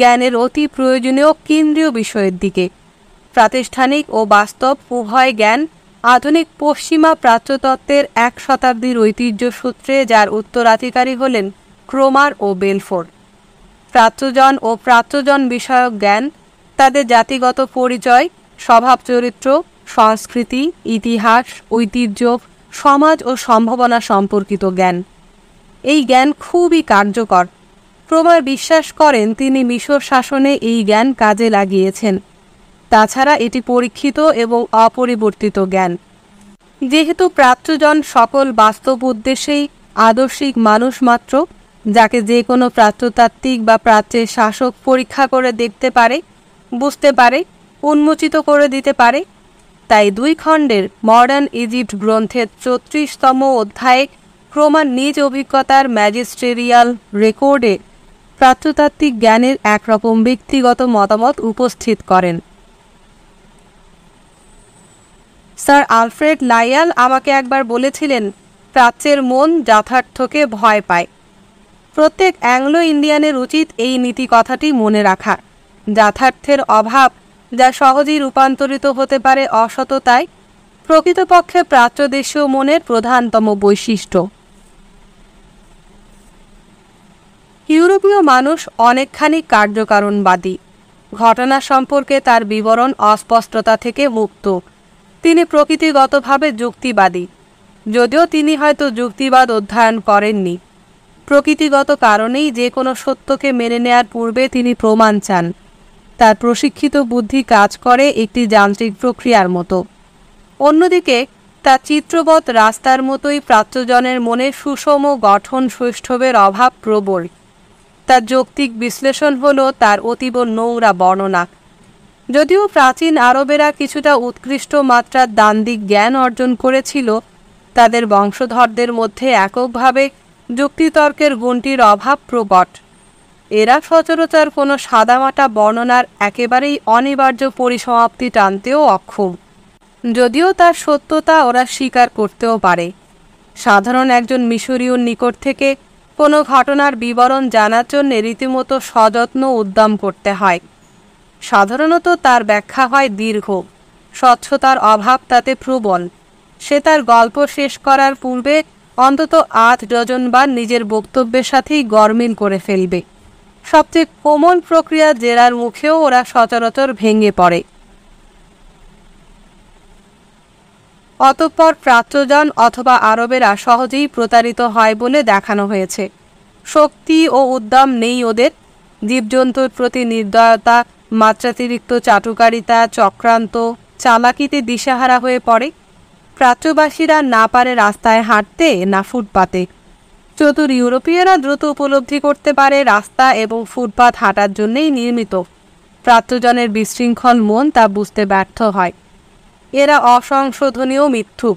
জ্ঞানের অতি প্রয়োজনীয় কেন্দ্রীয় বিষয়ের দিকে প্রাতিষ্ঠানিক ও বাস্তব উভয় জ্ঞান আধুনিক পশ্চিমা প্রাচ্যতত্ত্বের এক শতাব্দীর ঐতিহ্য সূত্রে যার উত্তরাধিকারী হলেন ক্রোমার ও বেলফোর্ড প্রাচ্যজন ও প্রাচ্যজন বিষয়ক জ্ঞান তাদের জাতিগত পরিচয় স্বভাব চরিত্র সংস্কৃতি ইতিহাস ঐতিহ্য সমাজ ও সম্ভাবনা সম্পর্কিত জ্ঞান এই জ্ঞান খুবই কার্যকর প্রমার বিশ্বাস করেন তিনি মিশর শাসনে এই জ্ঞান কাজে লাগিয়েছেন তাছাড়া এটি পরীক্ষিত এবং অপরিবর্তিত জ্ঞান যেহেতু প্রাচ্যজন সকল বাস্তব উদ্দেশ্যেই আদর্শিক মানুষ মাত্র যাকে যে কোনো প্রাচ্যতাত্ত্বিক বা প্রাচ্যের শাসক পরীক্ষা করে দেখতে পারে বুঝতে পারে উন্মোচিত করে দিতে পারে তাই দুই খণ্ডের মডার্ন ইজিপ্ট গ্রন্থের চৌত্রিশতম অধ্যায়ে ক্রমান নিজ অভিজ্ঞতার ম্যাজিস্ট্রেরিয়াল রেকর্ডে প্রাচ্যতাত্ত্বিক জ্ঞানের একরকম ব্যক্তিগত মতামত উপস্থিত করেন স্যার আলফ্রেড লাইয়াল আমাকে একবার বলেছিলেন প্রাচ্যের মন যথার্থকে ভয় পায় প্রত্যেক অ্যাংলো ইন্ডিয়ানের উচিত এই নীতি কথাটি মনে রাখা যথার্থের অভাব যা সহজেই রূপান্তরিত হতে পারে অসততায় প্রকৃতপক্ষে প্রাচ্যদেশীয় মনের প্রধানতম বৈশিষ্ট্য ইউরোপীয় মানুষ অনেকখানি কার্যকারণবাদী ঘটনা সম্পর্কে তার বিবরণ অস্পষ্টতা থেকে মুক্ত তিনি প্রকৃতিগতভাবে যুক্তিবাদী যদিও তিনি হয়তো যুক্তিবাদ অধ্যয়ন করেননি প্রকৃতিগত কারণেই যে কোনো সত্যকে মেনে নেয়ার পূর্বে তিনি প্রমাণ চান তার প্রশিক্ষিত বুদ্ধি কাজ করে একটি যান্ত্রিক প্রক্রিয়ার মতো অন্যদিকে তার চিত্রবৎ রাস্তার মতোই প্রাচ্যজনের মনে সুষম গঠন সৈষ্ঠবের অভাব প্রবল তার যৌক্তিক বিশ্লেষণ হল তার অতীব নোংরা বর্ণনা যদিও প্রাচীন আরবেরা কিছুটা উৎকৃষ্ট মাত্রার দান্দিক জ্ঞান অর্জন করেছিল তাদের বংশধরদের মধ্যে এককভাবে যুক্তিতর্কের গুণটির অভাব প্রকট এরা সচরাচর কোনো সাদামাটা বর্ণনার একেবারেই অনিবার্য পরিসমাপ্তি টানতেও অক্ষম যদিও তার সত্যতা ওরা স্বীকার করতেও পারে সাধারণ একজন মিশরীয়র নিকট থেকে কোনো ঘটনার বিবরণ জানার জন্য রীতিমতো সযত্ন উদ্যম করতে হয় সাধারণত তার ব্যাখ্যা হয় দীর্ঘ স্বচ্ছতার অভাব তাতে প্রবল সে তার গল্প শেষ করার পূর্বে অন্তত আট ডজনবার নিজের বক্তব্যের সাথেই গরমিল করে ফেলবে সবচেয়ে কোমল প্রক্রিয়া জেরার মুখেও ওরা সচরাচর ভেঙে পড়ে অতঃপর প্রাচ্যজন অথবা আরবেরা সহজেই প্রতারিত হয় বলে দেখানো হয়েছে শক্তি ও উদ্যম নেই ওদের জীবজন্তুর প্রতি নির্দয়তা মাত্রাতিরিক্ত চাটুকারিতা চক্রান্ত চালাকিতে দিশাহারা হয়ে পড়ে প্রাচ্যবাসীরা না পারে রাস্তায় হাঁটতে না ফুটপাতে চতুর ইউরোপীয়রা দ্রুত উপলব্ধি করতে পারে রাস্তা এবং ফুটপাত হাঁটার জন্যেই নির্মিত প্রাচ্যজনের বিশৃঙ্খল মন তা বুঝতে ব্যর্থ হয় এরা অসংশোধনীয় মিথ্যু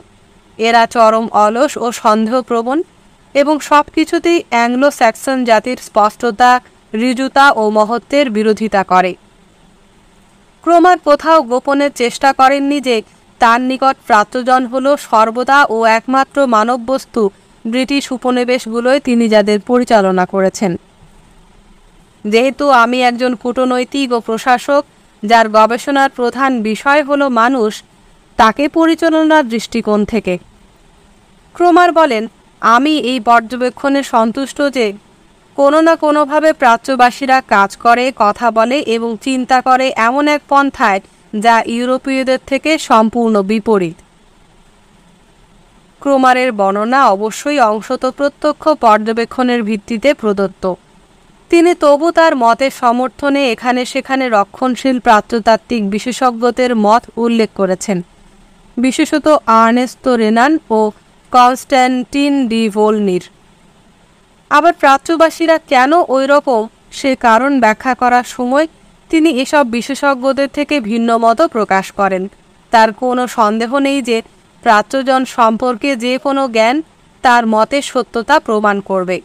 এরা চরম অলস ও সন্দেহপ্রবণ এবং সব কিছুতেই অ্যাংলো স্যাক্সন জাতির স্পষ্টতা ঋজুতা ও মহত্বের বিরোধিতা করে ক্রমার কোথাও গোপনের চেষ্টা করেননি যে তার নিকট প্রাচ্যজন হল সর্বদা ও একমাত্র মানব বস্তু ব্রিটিশ উপনিবেশগুলোয় তিনি যাদের পরিচালনা করেছেন যেহেতু আমি একজন কূটনৈতিক ও প্রশাসক যার গবেষণার প্রধান বিষয় হলো মানুষ তাকে পরিচালনার দৃষ্টিকোণ থেকে ক্রোমার বলেন আমি এই পর্যবেক্ষণে সন্তুষ্ট যে কোনো না কোনোভাবে প্রাচ্যবাসীরা কাজ করে কথা বলে এবং চিন্তা করে এমন এক পন্থায় যা ইউরোপীয়দের থেকে সম্পূর্ণ বিপরীত ক্রোমারের বর্ণনা অবশ্যই অংশত প্রত্যক্ষ পর্যবেক্ষণের ভিত্তিতে প্রদত্ত তিনি তবু তার মতের সমর্থনে এখানে সেখানে রক্ষণশীল প্রাচ্যতাত্ত্বিক বিশেষজ্ঞদের মত উল্লেখ করেছেন বিশেষত আর্নেস্তো রেনান ও কনস্ট্যান্টিন ডি ভোলনির আবার প্রাচ্যবাসীরা কেন ওইরকম সে কারণ ব্যাখ্যা করার সময় তিনি এসব বিশেষজ্ঞদের থেকে ভিন্ন মতো প্রকাশ করেন তার কোনো সন্দেহ নেই যে প্রাচ্যজন সম্পর্কে যে কোনো জ্ঞান তার মতে সত্যতা প্রমাণ করবে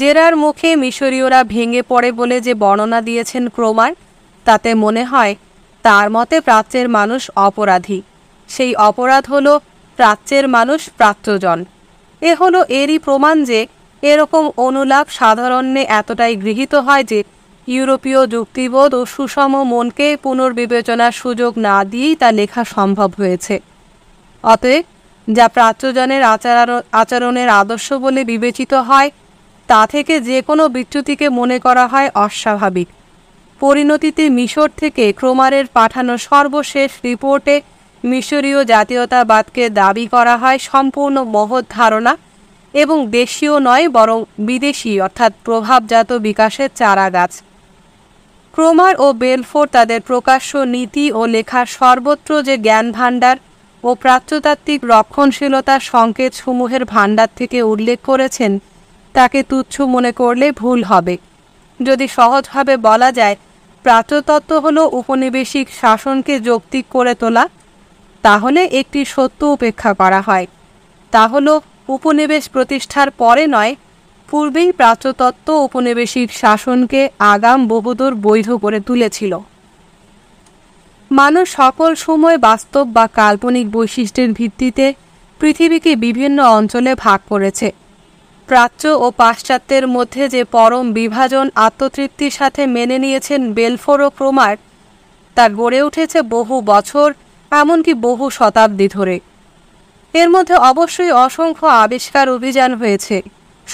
জেরার মুখে মিশরীয়রা ভেঙে পড়ে বলে যে বর্ণনা দিয়েছেন ক্রোমার তাতে মনে হয় তার মতে প্রাচ্যের মানুষ অপরাধী সেই অপরাধ হল প্রাচ্যের মানুষ প্রাচ্যজন এ হলো এরই প্রমাণ যে এরকম অনুলাপ সাধারণে এতটাই গৃহীত হয় যে ইউরোপীয় যুক্তিবোধ ও সুষম মনকে পুনর্বিবেচনার সুযোগ না দিয়েই তা লেখা সম্ভব হয়েছে অতএব যা প্রাচ্যজনের আচার আচরণের আদর্শ বলে বিবেচিত হয় তা থেকে যে কোনো বিচ্যুতিকে মনে করা হয় অস্বাভাবিক পরিণতিতে মিশর থেকে ক্রোমারের পাঠানো সর্বশেষ রিপোর্টে মিশরীয় জাতীয়তাবাদকে দাবি করা হয় সম্পূর্ণ মহৎ ধারণা এবং দেশীয় নয় বরং বিদেশি অর্থাৎ প্রভাবজাত বিকাশের চারা গাছ ক্রোমার ও বেলফোর তাদের প্রকাশ্য নীতি ও লেখা সর্বত্র যে জ্ঞান ভাণ্ডার ও প্রাচ্যতাত্ত্বিক রক্ষণশীলতার সংকেতসমূহের ভাণ্ডার থেকে উল্লেখ করেছেন তাকে তুচ্ছ মনে করলে ভুল হবে যদি সহজভাবে বলা যায় প্রাচ্যতত্ত্ব হল উপনিবেশিক শাসনকে যৌক্তিক করে তোলা তাহলে একটি সত্য উপেক্ষা করা হয় তা হল উপনিবেশ প্রতিষ্ঠার পরে নয় পূর্বেই প্রাচ্যতত্ত্ব ঔপনিবেশিক শাসনকে আগাম বহুদূর বৈধ করে তুলেছিল মানুষ সকল সময় বাস্তব বা কাল্পনিক বৈশিষ্ট্যের ভিত্তিতে পৃথিবীকে বিভিন্ন অঞ্চলে ভাগ করেছে প্রাচ্য ও পাশ্চাত্যের মধ্যে যে পরম বিভাজন আত্মতৃপ্তির সাথে মেনে নিয়েছেন বেলফোর ও প্রমার তা গড়ে উঠেছে বহু বছর এমনকি বহু শতাব্দী ধরে এর মধ্যে অবশ্যই অসংখ্য আবিষ্কার অভিযান হয়েছে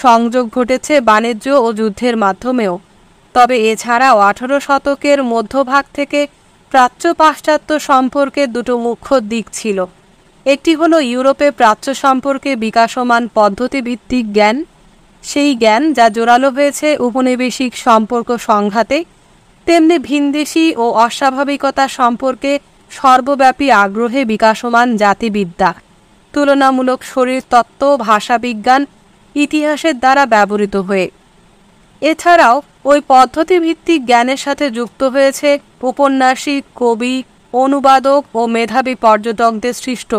সংযোগ ঘটেছে বাণিজ্য ও যুদ্ধের মাধ্যমেও তবে এছাড়াও আঠারো শতকের মধ্যভাগ থেকে প্রাচ্য পাশ্চাত্য সম্পর্কে দুটো মুখ্য দিক ছিল একটি হলো ইউরোপে প্রাচ্য সম্পর্কে বিকাশমান পদ্ধতিভিত্তিক জ্ঞান সেই জ্ঞান যা জোরালো হয়েছে উপনিবেশিক সম্পর্ক সংঘাতে তেমনি ভিনদেশি ও অস্বাভাবিকতা সম্পর্কে সর্বব্যাপী আগ্রহে বিকাশমান জাতিবিদ্যা তুলনামূলক শরীরতত্ত্ব ভাষাবিজ্ঞান ইতিহাসের দ্বারা ব্যবহৃত হয়ে এছাড়াও ওই পদ্ধতিভিত্তিক জ্ঞানের সাথে যুক্ত হয়েছে উপন্যাসিক কবি অনুবাদক ও মেধাবী পর্যটকদের সৃষ্ট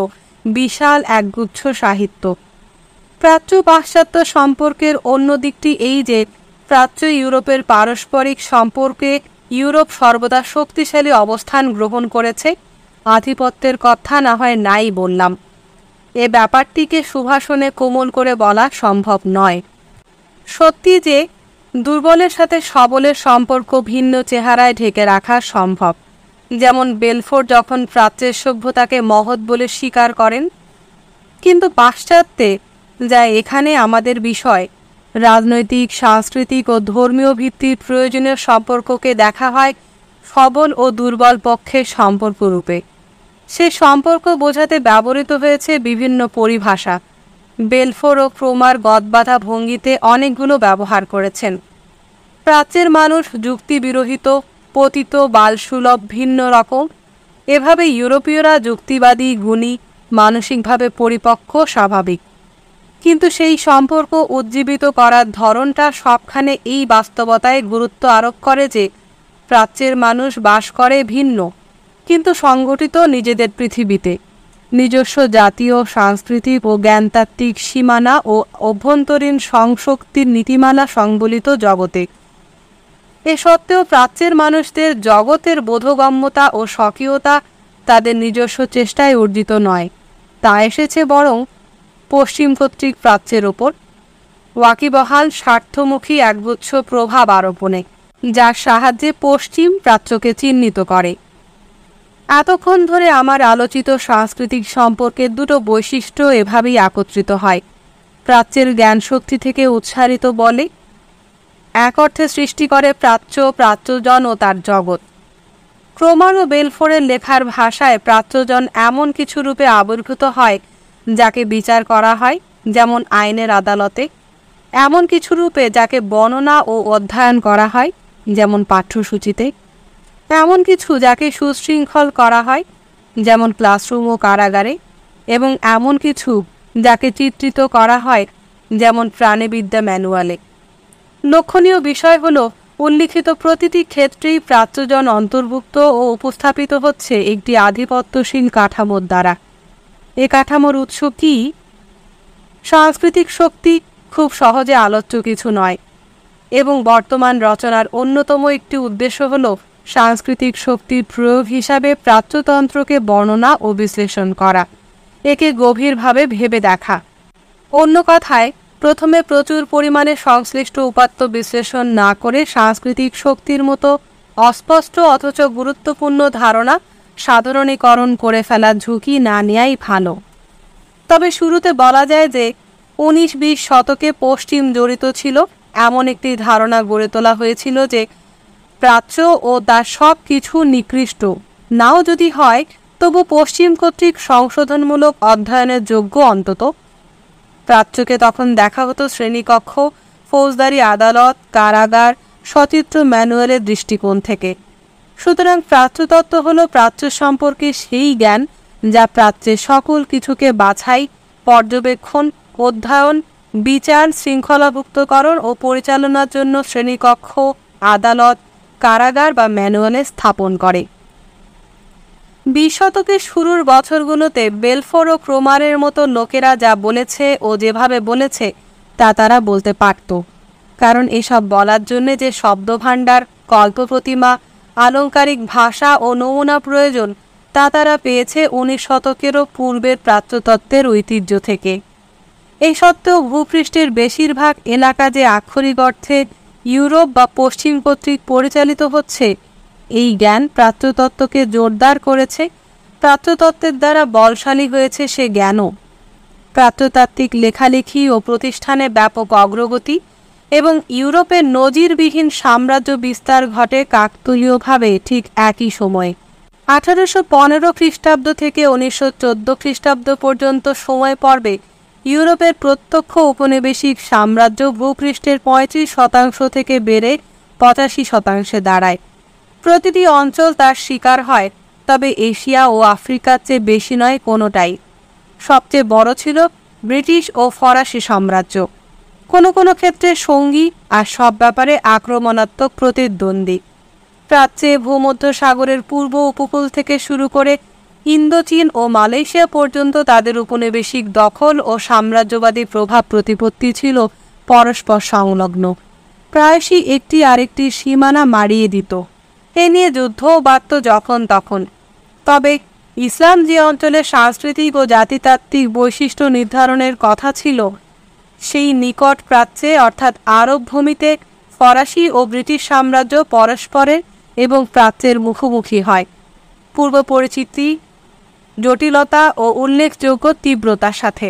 বিশাল একগুচ্ছ সাহিত্য প্রাচ্য পাশ্চাত্য সম্পর্কের অন্য দিকটি এই যে প্রাচ্য ইউরোপের পারস্পরিক সম্পর্কে ইউরোপ সর্বদা শক্তিশালী অবস্থান গ্রহণ করেছে আধিপত্যের কথা না হয় নাই বললাম এ ব্যাপারটিকে সুভাষণে কোমল করে বলা সম্ভব নয় সত্যি যে দুর্বলের সাথে সবলের সম্পর্ক ভিন্ন চেহারায় ঢেকে রাখা সম্ভব যেমন বেলফোর যখন প্রাচ্যের সভ্যতাকে মহৎ বলে স্বীকার করেন কিন্তু পাশ্চাত্যে যা এখানে আমাদের বিষয় রাজনৈতিক সাংস্কৃতিক ও ধর্মীয় ভিত্তির প্রয়োজনীয় সম্পর্ককে দেখা হয় সবল ও দুর্বল পক্ষের সম্পর্করূপে সে সম্পর্ক বোঝাতে ব্যবহৃত হয়েছে বিভিন্ন পরিভাষা বেলফোর ও ক্রোমার গদবাধা ভঙ্গিতে অনেকগুলো ব্যবহার করেছেন প্রাচ্যের মানুষ যুক্তিবিরহিত পতিত বালসুলভ ভিন্ন রকম এভাবে ইউরোপীয়রা যুক্তিবাদী গুণী মানসিকভাবে পরিপক্ক স্বাভাবিক কিন্তু সেই সম্পর্ক উজ্জীবিত করার ধরনটা সবখানে এই বাস্তবতায় গুরুত্ব আরোপ করে যে প্রাচ্যের মানুষ বাস করে ভিন্ন কিন্তু সংগঠিত নিজেদের পৃথিবীতে নিজস্ব জাতীয় সাংস্কৃতিক ও জ্ঞানতাত্ত্বিক সীমানা ও অভ্যন্তরীণ সংশক্তির নীতিমালা সংবলিত জগতে এ সত্ত্বেও প্রাচ্যের মানুষদের জগতের বোধগম্যতা ও স্বকীয়তা তাদের নিজস্ব চেষ্টায় অর্জিত নয় তা এসেছে বরং পশ্চিম কর্তৃক প্রাচ্যের ওপর ওয়াকিবহাল স্বার্থমুখী একগুচ্ছ প্রভাব আরোপণে যার সাহায্যে পশ্চিম প্রাচ্যকে চিহ্নিত করে এতক্ষণ ধরে আমার আলোচিত সাংস্কৃতিক সম্পর্কের দুটো বৈশিষ্ট্য এভাবেই একত্রিত হয় প্রাচ্যের জ্ঞান শক্তি থেকে উৎসারিত বলে এক অর্থে সৃষ্টি করে প্রাচ্য প্রাচ্যজন ও তার জগৎ ক্রমাণু বেলফোরের লেখার ভাষায় প্রাচ্যজন এমন কিছু রূপে আবির্ভূত হয় যাকে বিচার করা হয় যেমন আইনের আদালতে এমন কিছু রূপে যাকে বর্ণনা ও অধ্যয়ন করা হয় যেমন পাঠ্যসূচিতে এমন কিছু যাকে সুশৃঙ্খল করা হয় যেমন ক্লাসরুম ও কারাগারে এবং এমন কিছু যাকে চিত্রিত করা হয় যেমন প্রাণীবিদ্যা ম্যানুয়ালে লক্ষণীয় বিষয় হল উল্লিখিত প্রতিটি ক্ষেত্রেই প্রাচ্যজন অন্তর্ভুক্ত ও উপস্থাপিত হচ্ছে একটি আধিপত্যশীল কাঠামোর দ্বারা এ কাঠামোর উৎস কি সাংস্কৃতিক শক্তি খুব সহজে আলোচ্য কিছু নয় এবং বর্তমান রচনার অন্যতম একটি উদ্দেশ্য হলো সাংস্কৃতিক শক্তির প্রয়োগ হিসাবে প্রাচ্যতন্ত্রকে বর্ণনা ও বিশ্লেষণ করা একে গভীরভাবে ভেবে দেখা অন্য কথায় প্রথমে প্রচুর পরিমাণে সংশ্লিষ্ট উপাত্ত বিশ্লেষণ না করে সাংস্কৃতিক শক্তির মতো অস্পষ্ট অথচ গুরুত্বপূর্ণ ধারণা সাধারণীকরণ করে ফেলার ঝুঁকি না নেয়াই ভালো তবে শুরুতে বলা যায় যে উনিশ বিশ শতকে পশ্চিম জড়িত ছিল এমন একটি ধারণা গড়ে তোলা হয়েছিল যে প্রাচ্য ও তার সব কিছু নিকৃষ্ট নাও যদি হয় তবু পশ্চিম কর্তৃক সংশোধনমূলক অধ্যয়নের যোগ্য অন্তত প্রাচ্যকে তখন দেখা হতো শ্রেণীকক্ষ ফৌজদারি আদালত কারাগার সচিত্র ম্যানুয়ালের দৃষ্টিকোণ থেকে সুতরাং প্রাচ্যতত্ত্ব হল প্রাচ্য সম্পর্কে সেই জ্ঞান যা প্রাচ্যের সকল কিছুকে বাছাই পর্যবেক্ষণ অধ্যয়ন বিচার শৃঙ্খলাভুক্তকরণ ও পরিচালনার জন্য শ্রেণীকক্ষ আদালত কারাগার বা ম্যানুয়ালে স্থাপন করে বিশ শতকের শুরুর বছরগুলোতে বেলফোর ও ক্রোমারের মতো লোকেরা যা বলেছে ও যেভাবে বলেছে তা তারা বলতে পারত কারণ এসব বলার জন্যে যে শব্দভাণ্ডার কল্পপ্রতিমা আলঙ্কারিক ভাষা ও নমুনা প্রয়োজন তা তারা পেয়েছে উনিশ শতকেরও পূর্বের প্রাচ্যতত্ত্বের ঐতিহ্য থেকে এই সত্ত্বেও ভূপৃষ্ঠের বেশিরভাগ এলাকা যে আক্ষরিক অর্থে ইউরোপ বা পশ্চিম কর্তৃক পরিচালিত হচ্ছে এই জ্ঞান প্রাচ্যতত্ত্বকে জোরদার করেছে প্রাচ্যতত্ত্বের দ্বারা বলশালী হয়েছে সে জ্ঞানও প্রাচ্যতাত্ত্বিক লেখালেখি ও প্রতিষ্ঠানে ব্যাপক অগ্রগতি এবং ইউরোপের নজিরবিহীন সাম্রাজ্য বিস্তার ঘটে কাকতুলীয়ভাবে ঠিক একই সময়ে আঠারোশো পনেরো খ্রিস্টাব্দ থেকে উনিশশো চোদ্দ খ্রিস্টাব্দ পর্যন্ত সময় পর্বে ইউরোপের প্রত্যক্ষ উপনিবেশিক সাম্রাজ্য ভূপৃষ্ঠের পঁয়ত্রিশ শতাংশ থেকে বেড়ে পঁচাশি শতাংশে দাঁড়ায় প্রতিটি অঞ্চল তার শিকার হয় তবে এশিয়া ও আফ্রিকার চেয়ে বেশি নয় কোনোটাই সবচেয়ে বড় ছিল ব্রিটিশ ও ফরাসি সাম্রাজ্য কোনো কোনো ক্ষেত্রে সঙ্গী আর সব ব্যাপারে আক্রমণাত্মক প্রতিদ্বন্দ্বী প্রাচ্যে ভূমধ্য সাগরের পূর্ব উপকূল থেকে শুরু করে ইন্দোচীন ও মালয়েশিয়া পর্যন্ত তাদের উপনিবেশিক দখল ও সাম্রাজ্যবাদী প্রভাব প্রতিপত্তি ছিল পরস্পর সংলগ্ন প্রায়শই একটি আরেকটি সীমানা মারিয়ে দিত এ নিয়ে যুদ্ধও বাড়ত যখন তখন তবে ইসলাম যে অঞ্চলে সাংস্কৃতিক ও জাতিতাত্ত্বিক বৈশিষ্ট্য নির্ধারণের কথা ছিল সেই নিকট প্রাচ্যে অর্থাৎ আরব ভূমিতে ফরাসি ও ব্রিটিশ সাম্রাজ্য পরস্পরের এবং প্রাচ্যের মুখোমুখি হয় পূর্ব পরিচিতি জটিলতা ও উল্লেখযোগ্য তীব্রতার সাথে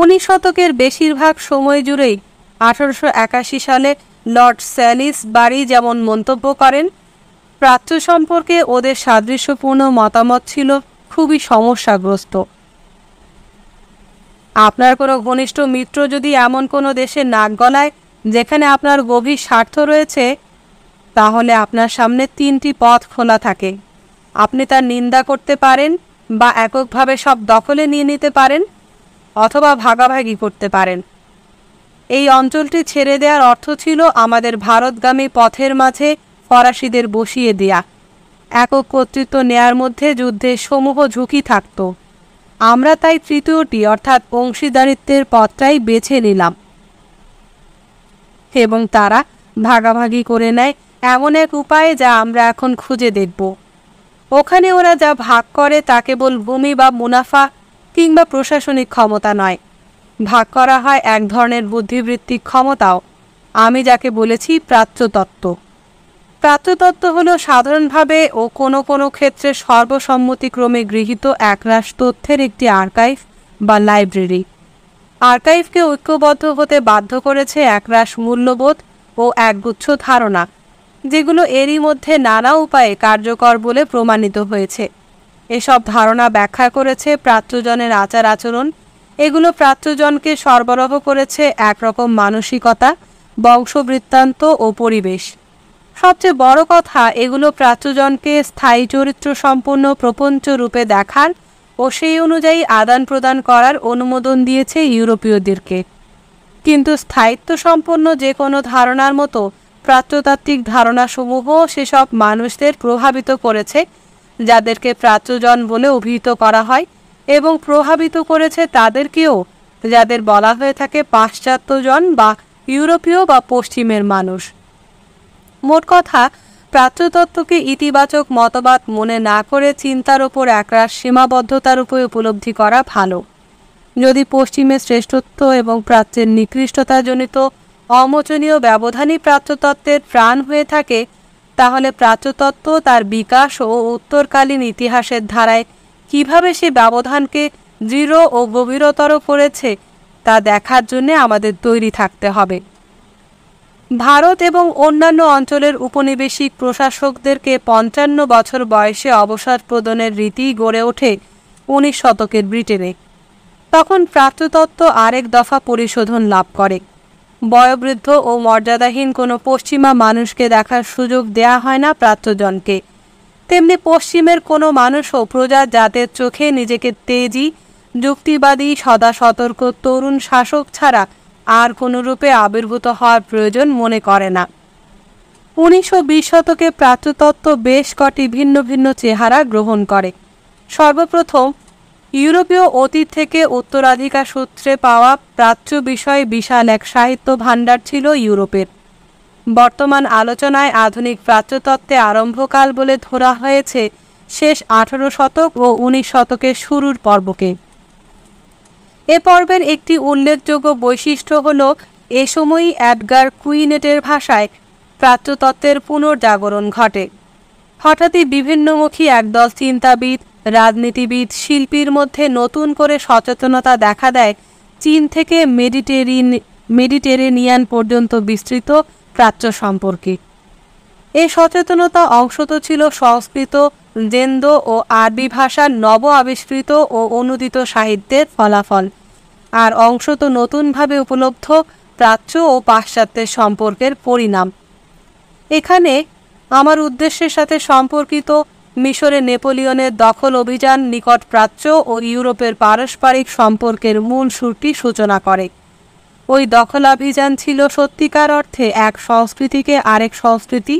উনিশ শতকের বেশিরভাগ সময় জুড়েই আঠারোশো একাশি সালে লর্ড স্যালিস বাড়ি যেমন মন্তব্য করেন প্রাচ্য সম্পর্কে ওদের সাদৃশ্যপূর্ণ মতামত ছিল খুবই সমস্যাগ্রস্ত আপনার কোনো ঘনিষ্ঠ মিত্র যদি এমন কোনো দেশে নাক গলায় যেখানে আপনার গভীর স্বার্থ রয়েছে তাহলে আপনার সামনে তিনটি পথ খোলা থাকে আপনি তার নিন্দা করতে পারেন বা এককভাবে সব দখলে নিয়ে নিতে পারেন অথবা ভাগাভাগি করতে পারেন এই অঞ্চলটি ছেড়ে দেওয়ার অর্থ ছিল আমাদের ভারতগামী পথের মাঝে ফরাসিদের বসিয়ে দেয়া একক কর্তৃত্ব নেয়ার মধ্যে যুদ্ধে সমূহ ঝুঁকি থাকত আমরা তাই তৃতীয়টি অর্থাৎ অংশীদারিত্বের পথটাই বেছে নিলাম এবং তারা ভাগাভাগি করে নেয় এমন এক উপায় যা আমরা এখন খুঁজে দেখব ওখানে ওরা যা ভাগ করে তা কেবল ভূমি বা মুনাফা কিংবা প্রশাসনিক ক্ষমতা নয় ভাগ করা হয় এক ধরনের বুদ্ধিবৃত্তিক ক্ষমতাও আমি যাকে বলেছি প্রাচ্যতত্ত্ব প্রাচ্যতত্ত্ব হল সাধারণভাবে ও কোনো কোনো ক্ষেত্রে সর্বসম্মতিক্রমে গৃহীত একরাশ তথ্যের একটি আর্কাইভ বা লাইব্রেরি আর্কাইভকে ঐক্যবদ্ধ হতে বাধ্য করেছে একরাশ মূল্যবোধ ও একগুচ্ছ ধারণা যেগুলো এরই মধ্যে নানা উপায়ে কার্যকর বলে প্রমাণিত হয়েছে এসব ধারণা ব্যাখ্যা করেছে প্রাচ্যজনের আচার আচরণ এগুলো প্রাচ্যজনকে সরবরাহ করেছে একরকম মানসিকতা বংশবৃত্তান্ত ও পরিবেশ সবচেয়ে বড় কথা এগুলো প্রাচ্যজনকে স্থায়ী চরিত্র সম্পন্ন প্রপঞ্চ রূপে দেখার ও সেই অনুযায়ী আদান প্রদান করার অনুমোদন দিয়েছে ইউরোপীয়দেরকে কিন্তু স্থায়িত্ব সম্পন্ন যে কোনো ধারণার মতো প্রাচ্যতাত্ত্বিক ধারণাসমূহ সেসব মানুষদের প্রভাবিত করেছে যাদেরকে প্রাচ্যজন বলে অভিহিত করা হয় এবং প্রভাবিত করেছে তাদেরকেও যাদের বলা হয়ে থাকে পাশ্চাত্যজন বা ইউরোপীয় বা পশ্চিমের মানুষ মোট কথা প্রাচ্যতত্ত্বকে ইতিবাচক মতবাদ মনে না করে চিন্তার ওপর একরা সীমাবদ্ধতার উপরে উপলব্ধি করা ভালো যদি পশ্চিমের শ্রেষ্ঠত্ব এবং প্রাচ্যের নিকৃষ্টতাজনিত অমোচনীয় ব্যবধানই প্রাচ্যতত্ত্বের প্রাণ হয়ে থাকে তাহলে প্রাচ্যতত্ত্ব তার বিকাশ ও উত্তরকালীন ইতিহাসের ধারায় কিভাবে সে ব্যবধানকে দৃঢ় ও গভীরতর করেছে তা দেখার জন্য আমাদের তৈরি থাকতে হবে ভারত এবং অন্যান্য অঞ্চলের উপনিবেশিক প্রশাসকদেরকে পঞ্চান্ন বছর বয়সে অবসর প্রদানের রীতি গড়ে ওঠে উনিশ শতকের ব্রিটেনে তখন প্রাচ্যতত্ত্ব আরেক দফা পরিশোধন লাভ করে বয়োবৃদ্ধ ও মর্যাদাহীন কোনো পশ্চিমা মানুষকে দেখার সুযোগ দেয়া হয় না প্রাত্যজনকে তেমনি পশ্চিমের কোনো মানুষও প্রজা জাতের চোখে নিজেকে তেজি যুক্তিবাদী সদা সতর্ক তরুণ শাসক ছাড়া আর কোনো রূপে আবির্ভূত হওয়ার প্রয়োজন মনে করে না উনিশশো বিশ শতকে প্রাচ্যতত্ত্ব বেশ কটি ভিন্ন ভিন্ন চেহারা গ্রহণ করে সর্বপ্রথম ইউরোপীয় অতীত থেকে উত্তরাধিকার সূত্রে পাওয়া প্রাচ্য বিষয়ে বিশাল এক সাহিত্য ভাণ্ডার ছিল ইউরোপের বর্তমান আলোচনায় আধুনিক প্রাচ্যতত্ত্বে আরম্ভকাল বলে ধরা হয়েছে শেষ আঠারো শতক ও উনিশ শতকের শুরুর পর্বকে এ পর্বের একটি উল্লেখযোগ্য বৈশিষ্ট্য হল এ সময়ই অ্যাডগার কুইনেটের ভাষায় প্রাচ্যতত্ত্বের পুনর্জাগরণ ঘটে হঠাৎই বিভিন্নমুখী একদল চিন্তাবিদ রাজনীতিবিদ শিল্পীর মধ্যে নতুন করে সচেতনতা দেখা দেয় চীন থেকে মেডিটেরিন মেডিটেরেনিয়ান পর্যন্ত বিস্তৃত প্রাচ্য সম্পর্কে এ সচেতনতা অংশত ছিল সংস্কৃত জেন্দ ও আরবি ভাষার নব আবিষ্কৃত ও অনুদিত সাহিত্যের ফলাফল আর অংশত নতুনভাবে উপলব্ধ প্রাচ্য ও পাশ্চাত্যের সম্পর্কের পরিণাম এখানে আমার উদ্দেশ্যের সাথে সম্পর্কিত মিশরে নেপোলিয়নের দখল অভিযান নিকট প্রাচ্য ও ইউরোপের পারস্পরিক সম্পর্কের মূল সুরটি সূচনা করে ওই দখলাভিযান ছিল সত্যিকার অর্থে এক সংস্কৃতিকে আরেক সংস্কৃতি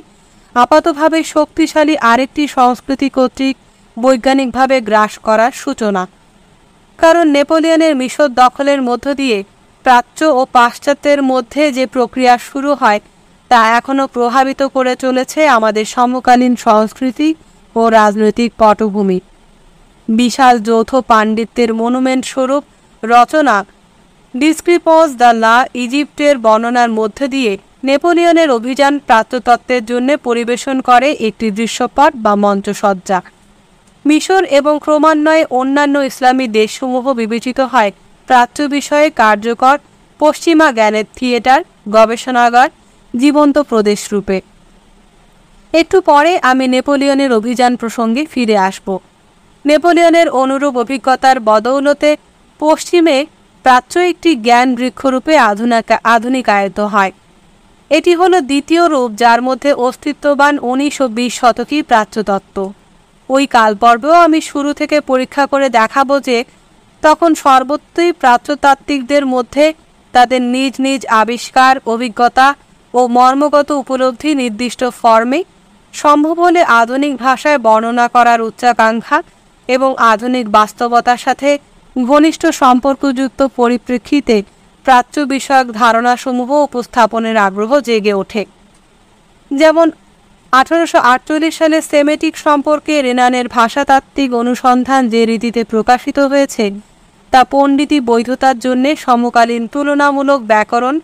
আপাতভাবে শক্তিশালী আরেকটি সংস্কৃতি কর্তৃক বৈজ্ঞানিকভাবে গ্রাস করার সূচনা কারণ নেপোলিয়নের মিশর দখলের মধ্য দিয়ে প্রাচ্য ও পাশ্চাত্যের মধ্যে যে প্রক্রিয়া শুরু হয় তা এখনও প্রভাবিত করে চলেছে আমাদের সমকালীন সংস্কৃতি ও রাজনৈতিক পটভূমি বিশাল যৌথ পাণ্ডিত্যের মনুমেন্ট স্বরূপ রচনা ডিসক্রিপোজ দ্য লা ইজিপ্টের বর্ণনার মধ্যে দিয়ে নেপোলিয়নের অভিযান প্রাচ্যতত্ত্বের জন্য পরিবেশন করে একটি দৃশ্যপট বা মঞ্চসজ্জা মিশর এবং ক্রমান্বয়ে অন্যান্য ইসলামী দেশসমূহ বিবেচিত হয় প্রাচ্য বিষয়ে কার্যকর পশ্চিমা জ্ঞানের থিয়েটার গবেষণাগার জীবন্ত প্রদেশ রূপে একটু পরে আমি নেপোলিয়নের অভিযান প্রসঙ্গে ফিরে আসব নেপোলিয়নের অনুরূপ অভিজ্ঞতার বদৌলতে পশ্চিমে প্রাচ্য একটি জ্ঞান বৃক্ষরূপে আধুনিক আধুনিকায়িত হয় এটি হলো দ্বিতীয় রূপ যার মধ্যে অস্তিত্ববান উনিশ ও বিশ শতকই প্রাচ্যতত্ত্ব ওই কালপর্বেও আমি শুরু থেকে পরীক্ষা করে দেখাব যে তখন সর্বত্রই প্রাচ্যতাত্ত্বিকদের মধ্যে তাদের নিজ নিজ আবিষ্কার অভিজ্ঞতা ও মর্মগত উপলব্ধি নির্দিষ্ট ফর্মে সম্ভব হলে আধুনিক ভাষায় বর্ণনা করার উচ্চাকাঙ্ক্ষা এবং আধুনিক বাস্তবতার সাথে ঘনিষ্ঠ সম্পর্কযুক্ত পরিপ্রেক্ষিতে প্রাচ্য বিষয়ক ধারণাসমূহ উপস্থাপনের আগ্রহ জেগে ওঠে যেমন আঠারোশো সালে সেমেটিক সম্পর্কে রেনানের ভাষাতাত্ত্বিক অনুসন্ধান যে রীতিতে প্রকাশিত হয়েছে তা পণ্ডিতি বৈধতার জন্যে সমকালীন তুলনামূলক ব্যাকরণ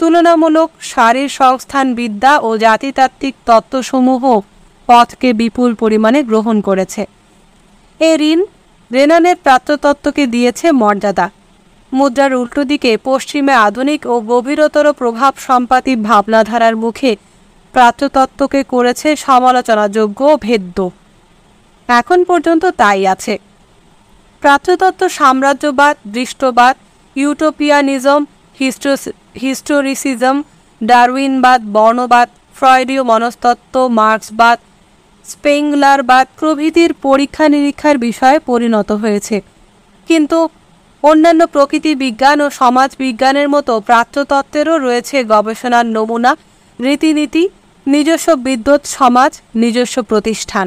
তুলনামূলক শারীর সংস্থান বিদ্যা ও জাতিতাত্ত্বিক তত্ত্বসমূহ পথকে বিপুল পরিমাণে গ্রহণ করেছে এ ঋণ রেনানের প্রাচ্যতত্ত্বকে দিয়েছে মর্যাদা মুদ্রার উল্টো দিকে পশ্চিমে আধুনিক ও গভীরতর প্রভাব সম্পাতি ভাবনাধারার মুখে প্রাচ্যতত্ত্বকে করেছে সমালোচনাযোগ্য ভেদ্য এখন পর্যন্ত তাই আছে প্রাচ্যতত্ত্ব সাম্রাজ্যবাদ দৃষ্টবাদ ইউটোপিয়ানিজম হিস্টোস হিস্টোরিসিজম ডারউইনবাদ বর্ণবাদ ফ্রয়েডীয় মনস্তত্ত্ব মার্ক্সবাদ স্পেংলারবাদ প্রভৃতির পরীক্ষা নিরীক্ষার বিষয়ে পরিণত হয়েছে কিন্তু অন্যান্য প্রকৃতি বিজ্ঞান ও সমাজ বিজ্ঞানের মতো প্রাচ্যতত্ত্বেরও রয়েছে গবেষণার নমুনা রীতিনীতি নিজস্ব বিদ্যুৎ সমাজ নিজস্ব প্রতিষ্ঠান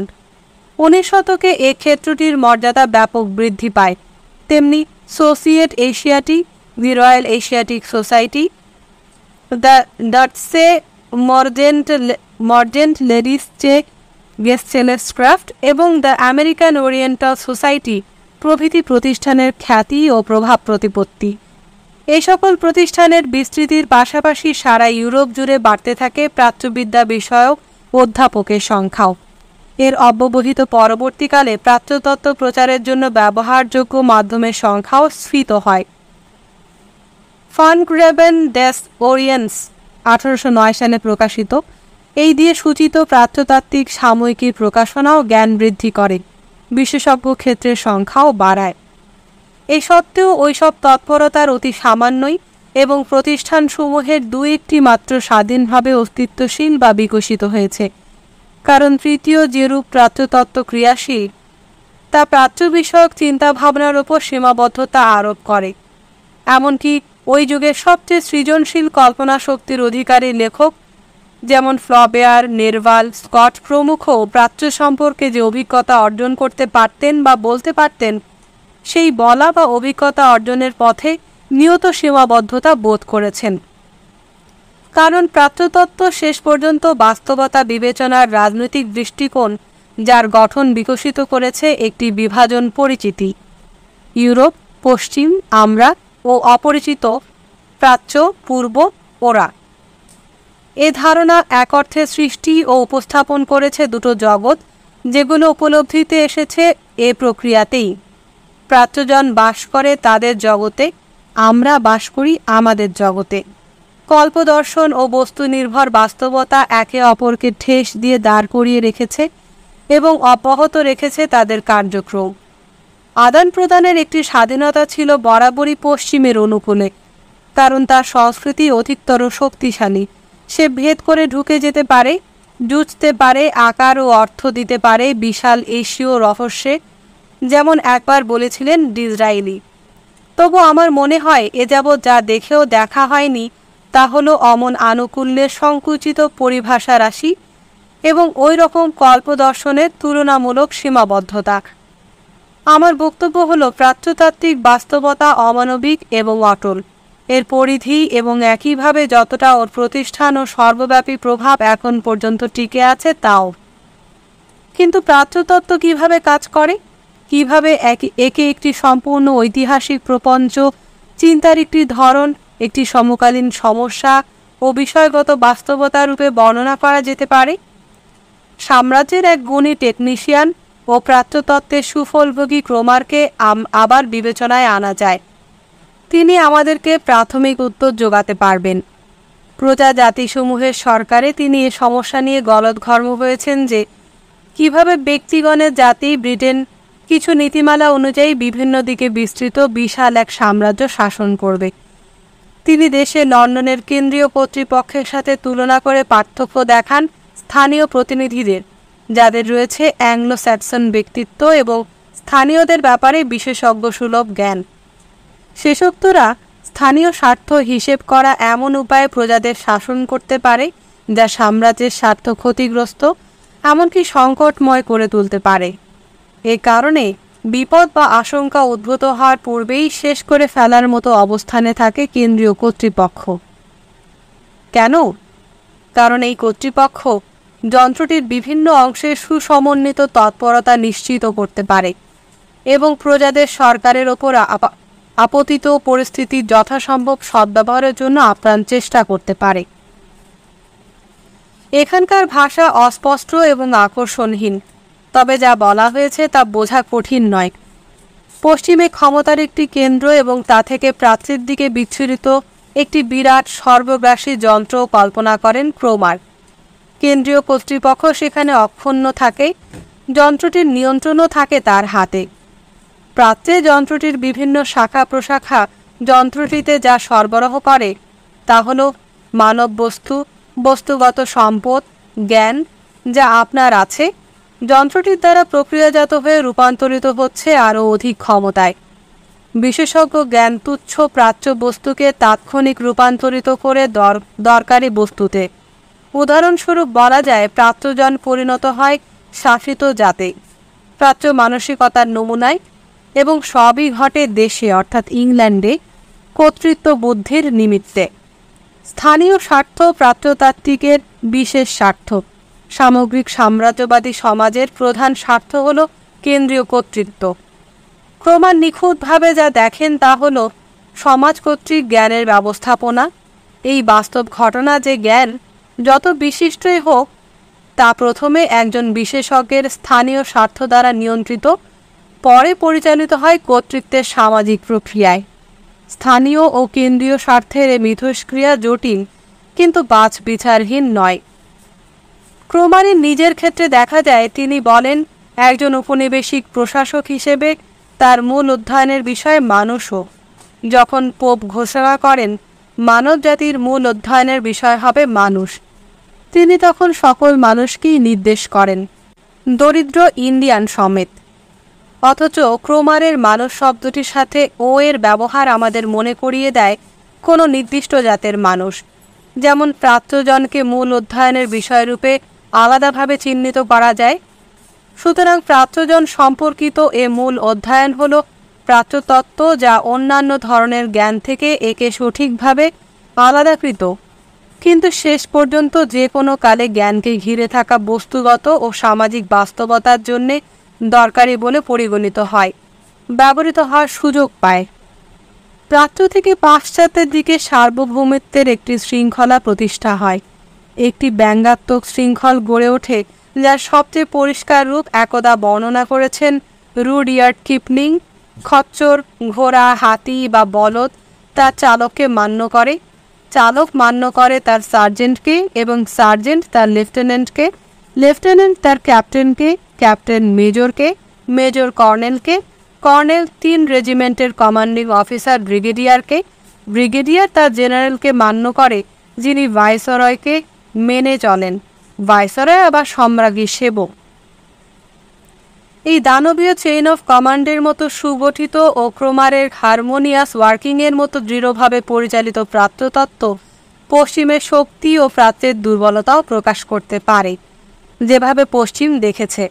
উনিশ শতকে এ ক্ষেত্রটির মর্যাদা ব্যাপক বৃদ্ধি পায় তেমনি Societe Asiatique the Royal Asiatic Society. The Dutse Mordent, Mordent Lerische Gesellschaft এবং দ্য আমেরিকান ওরিয়েন্টাল সোসাইটি প্রভৃতি প্রতিষ্ঠানের খ্যাতি ও প্রভাব প্রতিপত্তি এই সকল প্রতিষ্ঠানের বিস্তৃতির পাশাপাশি সারা ইউরোপ জুড়ে বাড়তে থাকে প্রাচ্যবিদ্যা বিষয়ক অধ্যাপকের সংখ্যাও এর অব্যবহিত পরবর্তীকালে প্রাচ্যতত্ত্ব প্রচারের জন্য ব্যবহারযোগ্য মাধ্যমের সংখ্যাও স্ফীত হয় গ্রেভেন ডেস ওরিয়েন্স আঠারোশো নয় সালে প্রকাশিত এই দিয়ে সূচিত প্রাচ্যতাত্ত্বিক সাময়িকীর প্রকাশনাও জ্ঞান বৃদ্ধি করে বিশেষজ্ঞ ক্ষেত্রের সংখ্যাও বাড়ায় এ সত্ত্বেও ওইসব তৎপরতার অতি সামান্যই এবং প্রতিষ্ঠানসমূহের দু একটি মাত্র স্বাধীনভাবে অস্তিত্বশীল বা বিকশিত হয়েছে কারণ তৃতীয় যেরূপ প্রাচ্যতত্ত্ব ক্রিয়াশীল তা প্রাচ্য বিষয়ক চিন্তাভাবনার ওপর সীমাবদ্ধতা আরোপ করে এমনকি ওই যুগের সবচেয়ে সৃজনশীল কল্পনা শক্তির অধিকারী লেখক যেমন ফ্লবেয়ার নেরভাল স্কট প্রমুখ প্রাচ্য সম্পর্কে যে অভিজ্ঞতা অর্জন করতে পারতেন বা বলতে পারতেন সেই বলা বা অভিজ্ঞতা অর্জনের পথে নিয়ত সীমাবদ্ধতা বোধ করেছেন কারণ প্রাচ্যতত্ত্ব শেষ পর্যন্ত বাস্তবতা বিবেচনার রাজনৈতিক দৃষ্টিকোণ যার গঠন বিকশিত করেছে একটি বিভাজন পরিচিতি ইউরোপ পশ্চিম আমরা ও অপরিচিত প্রাচ্য পূর্ব ওরা এ ধারণা এক অর্থে সৃষ্টি ও উপস্থাপন করেছে দুটো জগৎ যেগুলো উপলব্ধিতে এসেছে এ প্রক্রিয়াতেই প্রাচ্যজন বাস করে তাদের জগতে আমরা বাস করি আমাদের জগতে কল্পদর্শন ও বস্তু নির্ভর বাস্তবতা একে অপরকে ঠেস দিয়ে দাঁড় করিয়ে রেখেছে এবং অব্যাহত রেখেছে তাদের কার্যক্রম আদান প্রদানের একটি স্বাধীনতা ছিল বরাবরই পশ্চিমের অনুকূলে কারণ তার সংস্কৃতি অধিকতর শক্তিশালী সে ভেদ করে ঢুকে যেতে পারে জুঝতে পারে আকার ও অর্থ দিতে পারে বিশাল এশীয় রহস্যে যেমন একবার বলেছিলেন ডিজরাইলি তবু আমার মনে হয় এ যাবৎ যা দেখেও দেখা হয়নি তা হলো অমন আনুকূল্যের সংকুচিত পরিভাষা রাশি এবং ওই রকম কল্পদর্শনের তুলনামূলক সীমাবদ্ধতা আমার বক্তব্য হল প্রাচ্যতাত্ত্বিক বাস্তবতা অমানবিক এবং অটল এর পরিধি এবং একইভাবে যতটা ওর প্রতিষ্ঠান ও সর্বব্যাপী প্রভাব এখন পর্যন্ত টিকে আছে তাও কিন্তু প্রাচ্যতত্ত্ব কিভাবে কাজ করে কিভাবে একে একটি সম্পূর্ণ ঐতিহাসিক প্রপঞ্চ চিন্তার একটি ধরন একটি সমকালীন সমস্যা ও বিষয়গত বাস্তবতা রূপে বর্ণনা করা যেতে পারে সাম্রাজ্যের এক গুণী টেকনিশিয়ান ও প্রাচ্যতত্ত্বের সুফলভোগী ক্রমারকে আবার বিবেচনায় আনা যায় তিনি আমাদেরকে প্রাথমিক উত্তর যোগাতে পারবেন প্রজা জাতিসমূহের সরকারে তিনি এ সমস্যা নিয়ে গলত ঘর্ম হয়েছেন যে কিভাবে ব্যক্তিগণের জাতি ব্রিটেন কিছু নীতিমালা অনুযায়ী বিভিন্ন দিকে বিস্তৃত বিশাল এক সাম্রাজ্য শাসন করবে তিনি দেশে লন্ডনের কেন্দ্রীয় কর্তৃপক্ষের সাথে তুলনা করে পার্থক্য দেখান স্থানীয় প্রতিনিধিদের যাদের রয়েছে অ্যাংলো স্যাটসন ব্যক্তিত্ব এবং স্থানীয়দের ব্যাপারে বিশেষজ্ঞ সুলভ জ্ঞান শেষোক্তরা স্থানীয় স্বার্থ হিসেব করা এমন উপায়ে প্রজাদের শাসন করতে পারে যা সাম্রাজ্যের স্বার্থ ক্ষতিগ্রস্ত এমনকি সংকটময় করে তুলতে পারে এ কারণে বিপদ বা আশঙ্কা উদ্ভূত হওয়ার পূর্বেই শেষ করে ফেলার মতো অবস্থানে থাকে কেন্দ্রীয় কর্তৃপক্ষ কেন কারণ এই কর্তৃপক্ষ যন্ত্রটির বিভিন্ন অংশে সুসমন্বিত তৎপরতা নিশ্চিত করতে পারে এবং প্রজাদের সরকারের ওপর আপতিত পরিস্থিতির যথাসম্ভব সদ্ব্যবহারের জন্য আপ্রাণ চেষ্টা করতে পারে এখানকার ভাষা অস্পষ্ট এবং আকর্ষণহীন তবে যা বলা হয়েছে তা বোঝা কঠিন নয় পশ্চিমে ক্ষমতার একটি কেন্দ্র এবং তা থেকে প্রাচীর দিকে বিচ্ছুরিত একটি বিরাট সর্বগ্রাসী যন্ত্র কল্পনা করেন ক্রোমার কেন্দ্রীয় কর্তৃপক্ষ সেখানে অক্ষুণ্ণ থাকে যন্ত্রটির নিয়ন্ত্রণও থাকে তার হাতে প্রাচ্যে যন্ত্রটির বিভিন্ন শাখা প্রশাখা যন্ত্রটিতে যা সরবরাহ করে তা হল মানব বস্তু বস্তুগত সম্পদ জ্ঞান যা আপনার আছে যন্ত্রটির দ্বারা প্রক্রিয়াজাত হয়ে রূপান্তরিত হচ্ছে আরও অধিক ক্ষমতায় বিশেষজ্ঞ জ্ঞান তুচ্ছ প্রাচ্য বস্তুকে তাৎক্ষণিক রূপান্তরিত করে দরকারি বস্তুতে উদাহরণস্বরূপ বলা যায় প্রাচ্যজন পরিণত হয় শাসিত জাতে প্রাচ্য মানসিকতার নমুনায় এবং সবই ঘটে দেশে অর্থাৎ ইংল্যান্ডে কর্তৃত্ব বুদ্ধির নিমিত্তে স্থানীয় স্বার্থ প্রাচ্যতাত্ত্বিকের বিশেষ স্বার্থ সামগ্রিক সাম্রাজ্যবাদী সমাজের প্রধান স্বার্থ হল কেন্দ্রীয় কর্তৃত্ব ক্রমান নিখুঁতভাবে যা দেখেন তা হল সমাজ কর্তৃক জ্ঞানের ব্যবস্থাপনা এই বাস্তব ঘটনা যে জ্ঞান যত বিশিষ্টই হোক তা প্রথমে একজন বিশেষজ্ঞের স্থানীয় স্বার্থ দ্বারা নিয়ন্ত্রিত পরে পরিচালিত হয় কর্তৃত্বের সামাজিক প্রক্রিয়ায় স্থানীয় ও কেন্দ্রীয় স্বার্থের এ মিথস্ক্রিয়া জটিল কিন্তু বাছ বিচারহীন নয় ক্রোমারি নিজের ক্ষেত্রে দেখা যায় তিনি বলেন একজন উপনিবেশিক প্রশাসক হিসেবে তার মূল অধ্যয়নের বিষয় মানুষও যখন পোপ ঘোষণা করেন মানব জাতির মূল অধ্যয়নের বিষয় হবে মানুষ তিনি তখন সকল মানুষকেই নির্দেশ করেন দরিদ্র ইন্ডিয়ান সমেত অথচ ক্রোমারের মানব শব্দটির সাথে ও এর ব্যবহার আমাদের মনে করিয়ে দেয় কোনো নির্দিষ্ট জাতের মানুষ যেমন প্রাচ্যজনকে মূল অধ্যয়নের বিষয়রূপে আলাদাভাবে চিহ্নিত করা যায় সুতরাং প্রাচ্যজন সম্পর্কিত এ মূল অধ্যয়ন হল প্রাচ্যতত্ত্ব যা অন্যান্য ধরনের জ্ঞান থেকে একে সঠিকভাবে আলাদাকৃত কিন্তু শেষ পর্যন্ত যে কোনো কালে জ্ঞানকে ঘিরে থাকা বস্তুগত ও সামাজিক বাস্তবতার জন্যে দরকারি বলে পরিগণিত হয় ব্যবহৃত হওয়ার সুযোগ পায় প্রাচ্য থেকে পাশ্চাত্যের দিকে সার্বভৌমত্বের একটি শৃঙ্খলা প্রতিষ্ঠা হয় একটি ব্যঙ্গাত্মক শৃঙ্খল গড়ে ওঠে যার সবচেয়ে পরিষ্কার রূপ একদা বর্ণনা করেছেন রুডিয়ার্ড কিপনিং খচ্চর ঘোড়া হাতি বা বলদ তার চালককে মান্য করে চালক মান্য করে তার সার্জেন্টকে এবং সার্জেন্ট তার লেফটেন্যান্টকে লেফটেন্যান্ট তার ক্যাপ্টেনকে ক্যাপ্টেন মেজরকে মেজর কর্নেলকে কর্নেল তিন রেজিমেন্টের কমান্ডিং অফিসার ব্রিগেডিয়ারকে ব্রিগেডিয়ার তার জেনারেলকে মান্য করে যিনি ভাইসরয়কে মেনে চলেন ভাইসরয় আবার সম্রাজ্ঞী সেবক এই দানবীয় চেইন অফ কমান্ডের মতো সুগঠিত ও ক্রোমারের হারমোনিয়াস ওয়ার্কিংয়ের মতো দৃঢ়ভাবে পরিচালিত প্রাপ্ততত্ত্ব পশ্চিমের শক্তি ও প্রাচ্যের দুর্বলতাও প্রকাশ করতে পারে যেভাবে পশ্চিম দেখেছে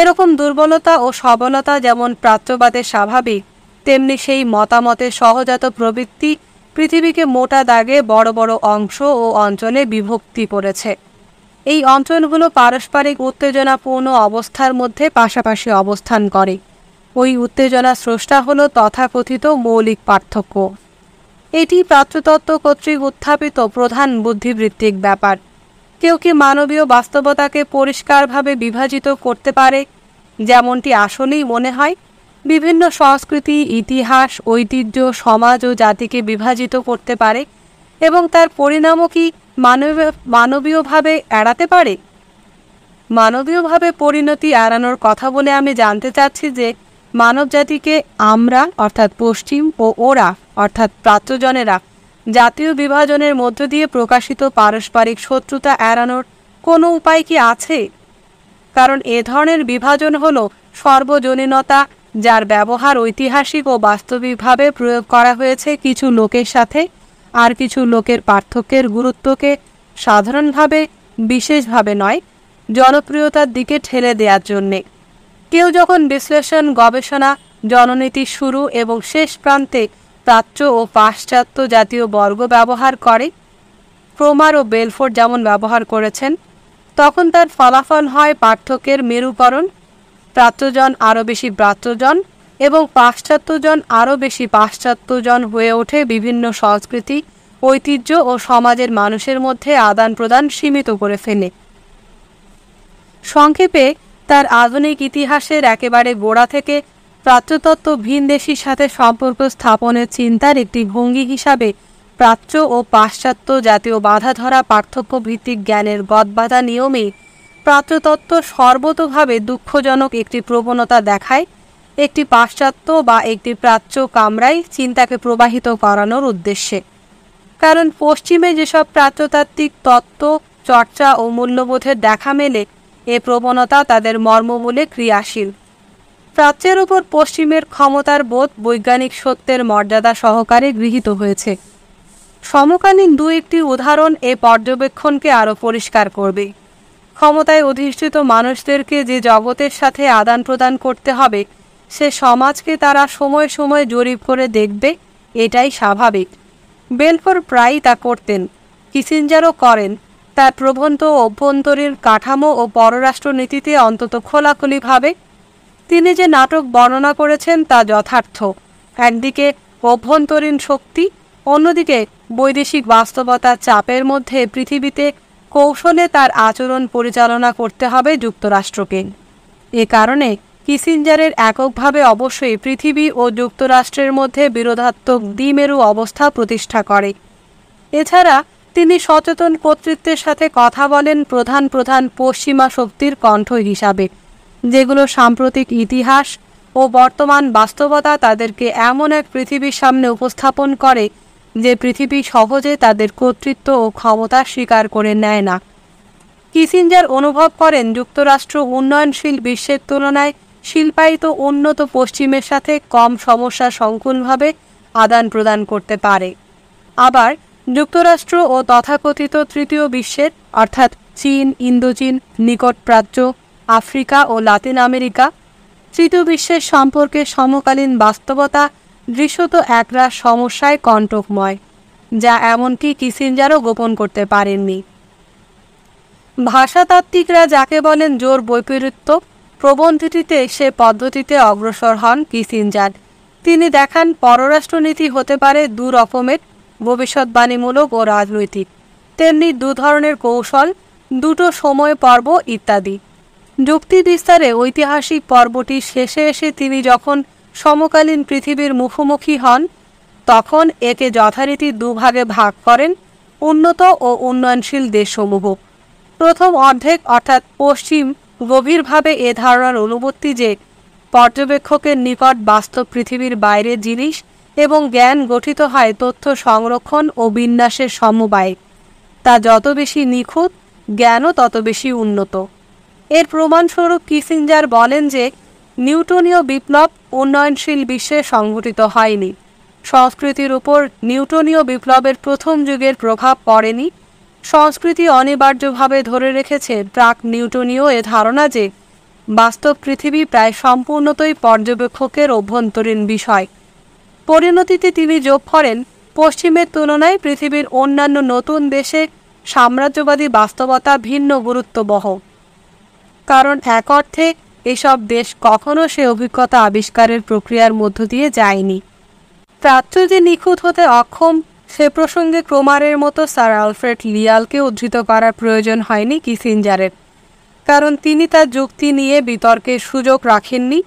এরকম দুর্বলতা ও সবলতা যেমন প্রাচ্যবাদের স্বাভাবিক তেমনি সেই মতামতের সহজাত প্রবৃত্তি পৃথিবীকে মোটা দাগে বড় বড় অংশ ও অঞ্চলে বিভক্তি করেছে এই অঞ্চলগুলো পারস্পরিক উত্তেজনাপূর্ণ অবস্থার মধ্যে পাশাপাশি অবস্থান করে ওই উত্তেজনা স্রষ্টা হল তথাকথিত মৌলিক পার্থক্য এটি প্রাচ্যতত্ত্ব কর্তৃক উত্থাপিত প্রধান বুদ্ধিবৃত্তিক ব্যাপার কেউ কি মানবীয় বাস্তবতাকে পরিষ্কারভাবে বিভাজিত করতে পারে যেমনটি আসলেই মনে হয় বিভিন্ন সংস্কৃতি ইতিহাস ঐতিহ্য সমাজ ও জাতিকে বিভাজিত করতে পারে এবং তার পরিণামও কি মানব মানবীয়ভাবে এড়াতে পারে মানবীয়ভাবে পরিণতি এড়ানোর কথা বলে আমি জানতে চাচ্ছি যে মানবজাতিকে আমরা অর্থাৎ পশ্চিম ও ওরা অর্থাৎ প্রাচ্যজনেরা জাতীয় বিভাজনের মধ্য দিয়ে প্রকাশিত পারস্পরিক শত্রুতা এড়ানোর কোনো উপায় কি আছে কারণ এ ধরনের বিভাজন হল সর্বজনীনতা যার ব্যবহার ঐতিহাসিক ও বাস্তবিকভাবে প্রয়োগ করা হয়েছে কিছু লোকের সাথে আর কিছু লোকের পার্থক্যের গুরুত্বকে সাধারণভাবে বিশেষভাবে নয় জনপ্রিয়তার দিকে ঠেলে দেওয়ার জন্যে কেউ যখন বিশ্লেষণ গবেষণা জননীতির শুরু এবং শেষ প্রান্তে প্রাচ্য ও পাশ্চাত্য জাতীয় বর্গ ব্যবহার করে প্রোমার ও বেলফোর্ড যেমন ব্যবহার করেছেন তখন তার ফলাফল হয় পার্থক্যের মেরুকরণ প্রাচ্যজন আরও বেশি প্রাচ্যজন এবং পাশ্চাত্যজন আরও বেশি পাশ্চাত্যজন হয়ে ওঠে বিভিন্ন সংস্কৃতি ঐতিহ্য ও সমাজের মানুষের মধ্যে আদান প্রদান সীমিত করে ফেলে সংক্ষেপে তার আধুনিক ইতিহাসের একেবারে গোড়া থেকে প্রাচ্যতত্ত্ব ভিনদেশির সাথে সম্পর্ক স্থাপনের চিন্তার একটি ভঙ্গি হিসাবে প্রাচ্য ও পাশ্চাত্য জাতীয় বাধা ধরা পার্থক্য ভিত্তিক জ্ঞানের গদবাধা নিয়মে প্রাচ্যতত্ত্ব সর্বতভাবে দুঃখজনক একটি প্রবণতা দেখায় একটি পাশ্চাত্য বা একটি প্রাচ্য কামরায় চিন্তাকে প্রবাহিত করানোর উদ্দেশ্যে কারণ পশ্চিমে যেসব প্রাচ্যতাত্ত্বিক তত্ত্ব চর্চা ও মূল্যবোধের দেখা মেলে এ প্রবণতা তাদের মর্ম বলে ক্রিয়াশীল প্রাচ্যের উপর পশ্চিমের ক্ষমতার বোধ বৈজ্ঞানিক সত্যের মর্যাদা সহকারে গৃহীত হয়েছে সমকালীন দু একটি উদাহরণ এ পর্যবেক্ষণকে আরও পরিষ্কার করবে ক্ষমতায় অধিষ্ঠিত মানুষদেরকে যে জগতের সাথে আদান প্রদান করতে হবে সে সমাজকে তারা সময় সময় জরিপ করে দেখবে এটাই স্বাভাবিক বেলফোর প্রায়ই তা করতেন কিসিঞ্জারও করেন তার প্রবন্ধ অভ্যন্তরীণ কাঠামো ও পররাষ্ট্রনীতিতে অন্তত খোলাখুলিভাবে তিনি যে নাটক বর্ণনা করেছেন তা যথার্থ একদিকে অভ্যন্তরীণ শক্তি অন্যদিকে বৈদেশিক বাস্তবতার চাপের মধ্যে পৃথিবীতে কৌশলে তার আচরণ পরিচালনা করতে হবে যুক্তরাষ্ট্রকে এ কারণে কিসিঞ্জারের এককভাবে অবশ্যই পৃথিবী ও যুক্তরাষ্ট্রের মধ্যে বিরোধাত্মক দ্বিমেরু অবস্থা প্রতিষ্ঠা করে এছাড়া তিনি সচেতন কর্তৃত্বের সাথে কথা বলেন প্রধান প্রধান পশ্চিমা শক্তির কণ্ঠ হিসাবে যেগুলো সাম্প্রতিক ইতিহাস ও বর্তমান বাস্তবতা তাদেরকে এমন এক পৃথিবীর সামনে উপস্থাপন করে যে পৃথিবী সহজে তাদের কর্তৃত্ব ও ক্ষমতা স্বীকার করে নেয় না কিসিঞ্জার অনুভব করেন যুক্তরাষ্ট্র উন্নয়নশীল বিশ্বের তুলনায় শিল্পায়িত উন্নত পশ্চিমের সাথে কম সমস্যা সংকুলভাবে আদান প্রদান করতে পারে আবার যুক্তরাষ্ট্র ও তথাকথিত তৃতীয় বিশ্বের অর্থাৎ চীন ইন্দোচীন নিকট প্রাচ্য আফ্রিকা ও লাতিন আমেরিকা তৃতীয় বিশ্বের সম্পর্কে সমকালীন বাস্তবতা দৃশ্যত একরা সমস্যায় কণ্টকময় যা এমনকি কিসিঞ্জারও গোপন করতে পারেননি ভাষাতাত্ত্বিকরা যাকে বলেন জোর বৈপরীত্য প্রবন্ধটিতে সে পদ্ধতিতে অগ্রসর হন কিসিনজার তিনি দেখান পররাষ্ট্রনীতি হতে পারে দু রকমের ভবিষ্যৎবাণীমূলক ও রাজনৈতিক তেমনি দু ধরনের কৌশল দুটো সময় পর্ব ইত্যাদি যুক্তি বিস্তারে ঐতিহাসিক পর্বটি শেষে এসে তিনি যখন সমকালীন পৃথিবীর মুখোমুখি হন তখন একে যথারীতি দুভাগে ভাগ করেন উন্নত ও উন্নয়নশীল দেশসমূহ প্রথম অর্ধেক অর্থাৎ পশ্চিম গভীরভাবে এ ধারণার অনুবর্তি যে পর্যবেক্ষকের নিকট বাস্তব পৃথিবীর বাইরে জিনিস এবং জ্ঞান গঠিত হয় তথ্য সংরক্ষণ ও বিন্যাসের সমবায় তা যত বেশি নিখুঁত জ্ঞানও তত বেশি উন্নত এর প্রমাণস্বরূপ কিসিঞ্জার বলেন যে নিউটনীয় বিপ্লব উন্নয়নশীল বিশ্বে সংঘটিত হয়নি সংস্কৃতির উপর নিউটনীয় বিপ্লবের প্রথম যুগের প্রভাব পড়েনি সংস্কৃতি অনিবার্যভাবে ধরে রেখেছে প্রাক নিউটনীয় এ ধারণা যে বাস্তব পৃথিবী প্রায় সম্পূর্ণতই পর্যবেক্ষকের অভ্যন্তরীণ বিষয় পরিণতিতে তিনি যোগ করেন পশ্চিমের তুলনায় পৃথিবীর অন্যান্য নতুন দেশে সাম্রাজ্যবাদী বাস্তবতা ভিন্ন গুরুত্ববহ কারণ এক অর্থে এসব দেশ কখনো সে অভিজ্ঞতা আবিষ্কারের প্রক্রিয়ার মধ্য দিয়ে যায়নি প্রাচ্য যে নিখুঁত হতে অক্ষম সে প্রসঙ্গে ক্রোমারের মতো স্যার আলফ্রেড লিয়ালকে উদ্ধৃত করার প্রয়োজন হয়নি কিসিঞ্জারের কারণ তিনি তার যুক্তি নিয়ে বিতর্কের সুযোগ রাখেননি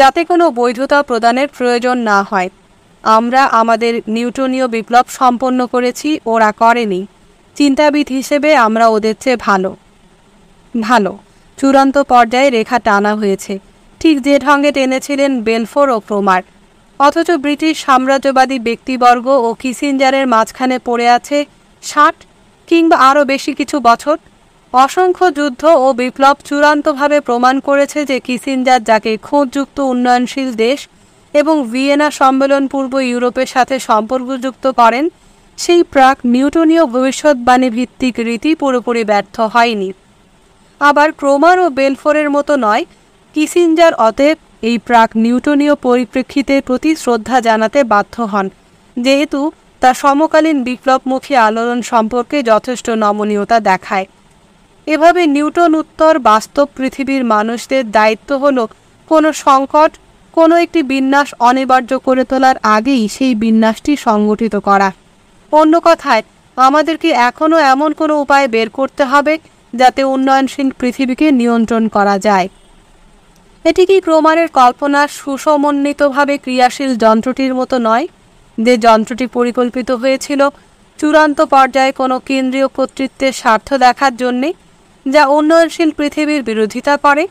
যাতে কোনো বৈধতা প্রদানের প্রয়োজন না হয় আমরা আমাদের নিউটনীয় বিপ্লব সম্পন্ন করেছি ওরা করেনি চিন্তাবিদ হিসেবে আমরা ওদের চেয়ে ভালো ভালো চূড়ান্ত পর্যায়ে রেখা টানা হয়েছে ঠিক যে ঢঙ্গে টেনেছিলেন বেলফোর ও ক্রোমার অথচ ব্রিটিশ সাম্রাজ্যবাদী ব্যক্তিবর্গ ও কিসিঞ্জারের মাঝখানে পড়ে আছে ষাট কিংবা আরও বেশি কিছু বছর অসংখ্য যুদ্ধ ও বিপ্লব চূড়ান্তভাবে প্রমাণ করেছে যে কিসিঞ্জার যাকে খোঁজযুক্ত উন্নয়নশীল দেশ এবং ভিয়েনা সম্মেলন পূর্ব ইউরোপের সাথে সম্পর্কযুক্ত করেন সেই প্রাক নিউটনীয় ভবিষ্যৎবাণী ভিত্তিক রীতি পুরোপুরি ব্যর্থ হয়নি আবার ক্রোমার ও বেলফোরের মতো নয় কিসিঞ্জার অতএব এই প্রাক নিউটনীয় পরিপ্রেক্ষিতের প্রতি শ্রদ্ধা জানাতে বাধ্য হন যেহেতু তা সমকালীন বিপ্লবমুখী আলোড়ন সম্পর্কে যথেষ্ট নমনীয়তা দেখায় এভাবে নিউটন উত্তর বাস্তব পৃথিবীর মানুষদের দায়িত্ব হল কোনো সংকট কোনো একটি বিন্যাস অনিবার্য করে তোলার আগেই সেই বিন্যাসটি সংগঠিত করা অন্য কথায় আমাদেরকে এখনও এমন কোনো উপায় বের করতে হবে যাতে উন্নয়নশীল পৃথিবীকে নিয়ন্ত্রণ করা যায় এটি কি ক্রোমারের কল্পনা সুসমন্বিতভাবে ক্রিয়াশীল যন্ত্রটির মতো নয় যে যন্ত্রটি পরিকল্পিত হয়েছিল চূড়ান্ত পর্যায়ে কোনো কেন্দ্রীয় কর্তৃত্বের স্বার্থ দেখার জন্যে যা উন্নয়নশীল পৃথিবীর বিরোধিতা করে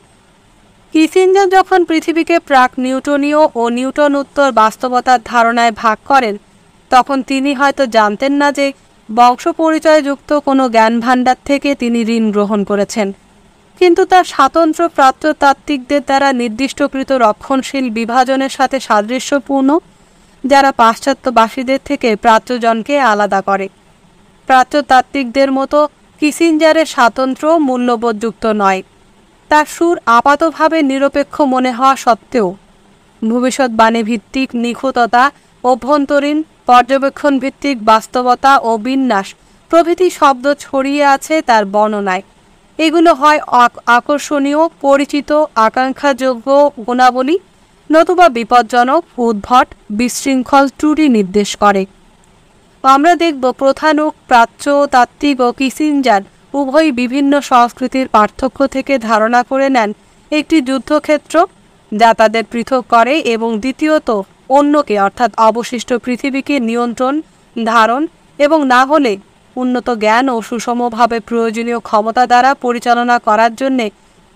কিসিঞ্জার যখন পৃথিবীকে প্রাক নিউটনীয় ও নিউটন উত্তর বাস্তবতার ধারণায় ভাগ করেন তখন তিনি হয়তো জানতেন না যে বংশ পরিচয়যুক্ত কোনো জ্ঞান ভাণ্ডার থেকে তিনি ঋণ গ্রহণ করেছেন কিন্তু তা স্বাতন্ত্র প্রাপ্ততাত্ত্বিকদের দ্বারা নির্দিষ্টকৃত রক্ষণশীল বিভাজনের সাথে সাদৃশ্যপূর্ণ যারা পাশ্চাত্যবাসীদের থেকে প্রাচ্যজনকে আলাদা করে প্রাচ্যতাত্ত্বিকদের মতো কিসিঞ্জারের স্বাতন্ত্র মূল্যবোধযুক্ত নয় তার সুর আপাতভাবে নিরপেক্ষ মনে হওয়া সত্ত্বেও ভবিষ্যৎবাণী ভিত্তিক নিখুঁততা অভ্যন্তরীণ পর্যবেক্ষণ ভিত্তিক বাস্তবতা ও বিন্যাস প্রভৃতি শব্দ ছড়িয়ে আছে তার বর্ণনায় এগুলো হয় আকর্ষণীয় পরিচিত আকাঙ্ক্ষাযোগ্য গুণাবলী নতুবা বিপজ্জনক উদ্ভট বিশৃঙ্খল ত্রুটি নির্দেশ করে আমরা দেখব ও প্রাচ্য তাত্ত্বিক ও কিসিঞ্জার উভয়ই বিভিন্ন সংস্কৃতির পার্থক্য থেকে ধারণা করে নেন একটি যুদ্ধক্ষেত্র যা তাদের পৃথক করে এবং দ্বিতীয়ত অন্যকে অর্থাৎ অবশিষ্ট পৃথিবীকে নিয়ন্ত্রণ ধারণ এবং না হলে উন্নত জ্ঞান ও সুষমভাবে প্রয়োজনীয় ক্ষমতা দ্বারা পরিচালনা করার জন্যে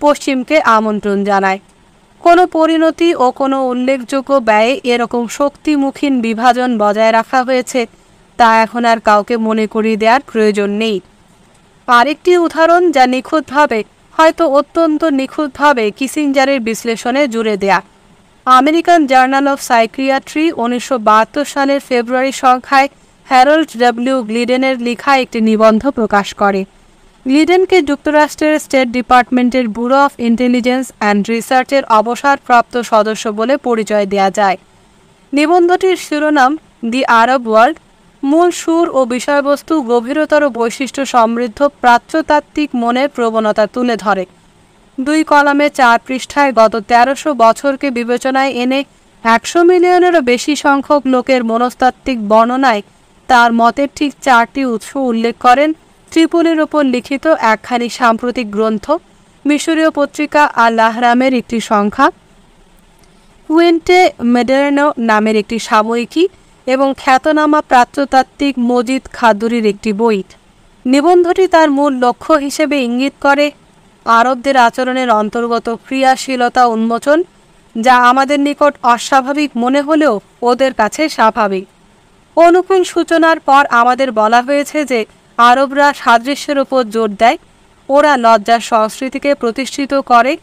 পশ্চিমকে আমন্ত্রণ জানায় কোনো পরিণতি ও কোনো উল্লেখযোগ্য ব্যয়ে এরকম শক্তিমুখীন বিভাজন বজায় রাখা হয়েছে তা এখন আর কাউকে মনে করিয়ে দেওয়ার প্রয়োজন নেই আরেকটি উদাহরণ যা নিখুঁতভাবে হয়তো অত্যন্ত নিখুঁতভাবে কিসিঞ্জারের বিশ্লেষণে জুড়ে দেয়া আমেরিকান জার্নাল অফ সাইক্রিয়াট্রি উনিশশো সালের ফেব্রুয়ারি সংখ্যায় হ্যারল্ড ডব্লিউ গ্লিডেনের লেখা একটি নিবন্ধ প্রকাশ করে গ্লিডেনকে যুক্তরাষ্ট্রের স্টেট ডিপার্টমেন্টের ব্যুরো অফ ইন্টেলিজেন্স অ্যান্ড রিসার্চের অবসরপ্রাপ্ত সদস্য বলে পরিচয় দেয়া যায় নিবন্ধটির শিরোনাম দি আরব ওয়ার্ল্ড মূল সুর ও বিষয়বস্তু গভীরতর বৈশিষ্ট্য সমৃদ্ধ প্রাচ্যতাত্ত্বিক মনের প্রবণতা তুলে ধরে দুই কলামে চার পৃষ্ঠায় গত তেরোশো বছরকে বিবেচনায় এনে একশো মিলিয়নেরও বেশি সংখ্যক লোকের মনস্তাত্ত্বিক বর্ণনায় তার মতের ঠিক চারটি উৎস উল্লেখ করেন ত্রিপোলির ওপর লিখিত একখানি সাম্প্রতিক গ্রন্থ মিশরীয় পত্রিকা আল্লাহরামের একটি সংখ্যা কুয়েন্টে মেডেরনো নামের একটি সাময়িকী এবং খ্যাতনামা প্রাচ্যতাত্ত্বিক মজিদ খাদুরির একটি বই নিবন্ধটি তার মূল লক্ষ্য হিসেবে ইঙ্গিত করে আরবদের আচরণের অন্তর্গত ক্রিয়াশীলতা উন্মোচন যা আমাদের নিকট অস্বাভাবিক মনে হলেও ওদের কাছে স্বাভাবিক অনুকূল সূচনার পর আমাদের বলা হয়েছে যে আরবরা সাদৃশ্যের ওপর জোর দেয় ওরা লজ্জার সংস্কৃতিকে প্রতিষ্ঠিত করে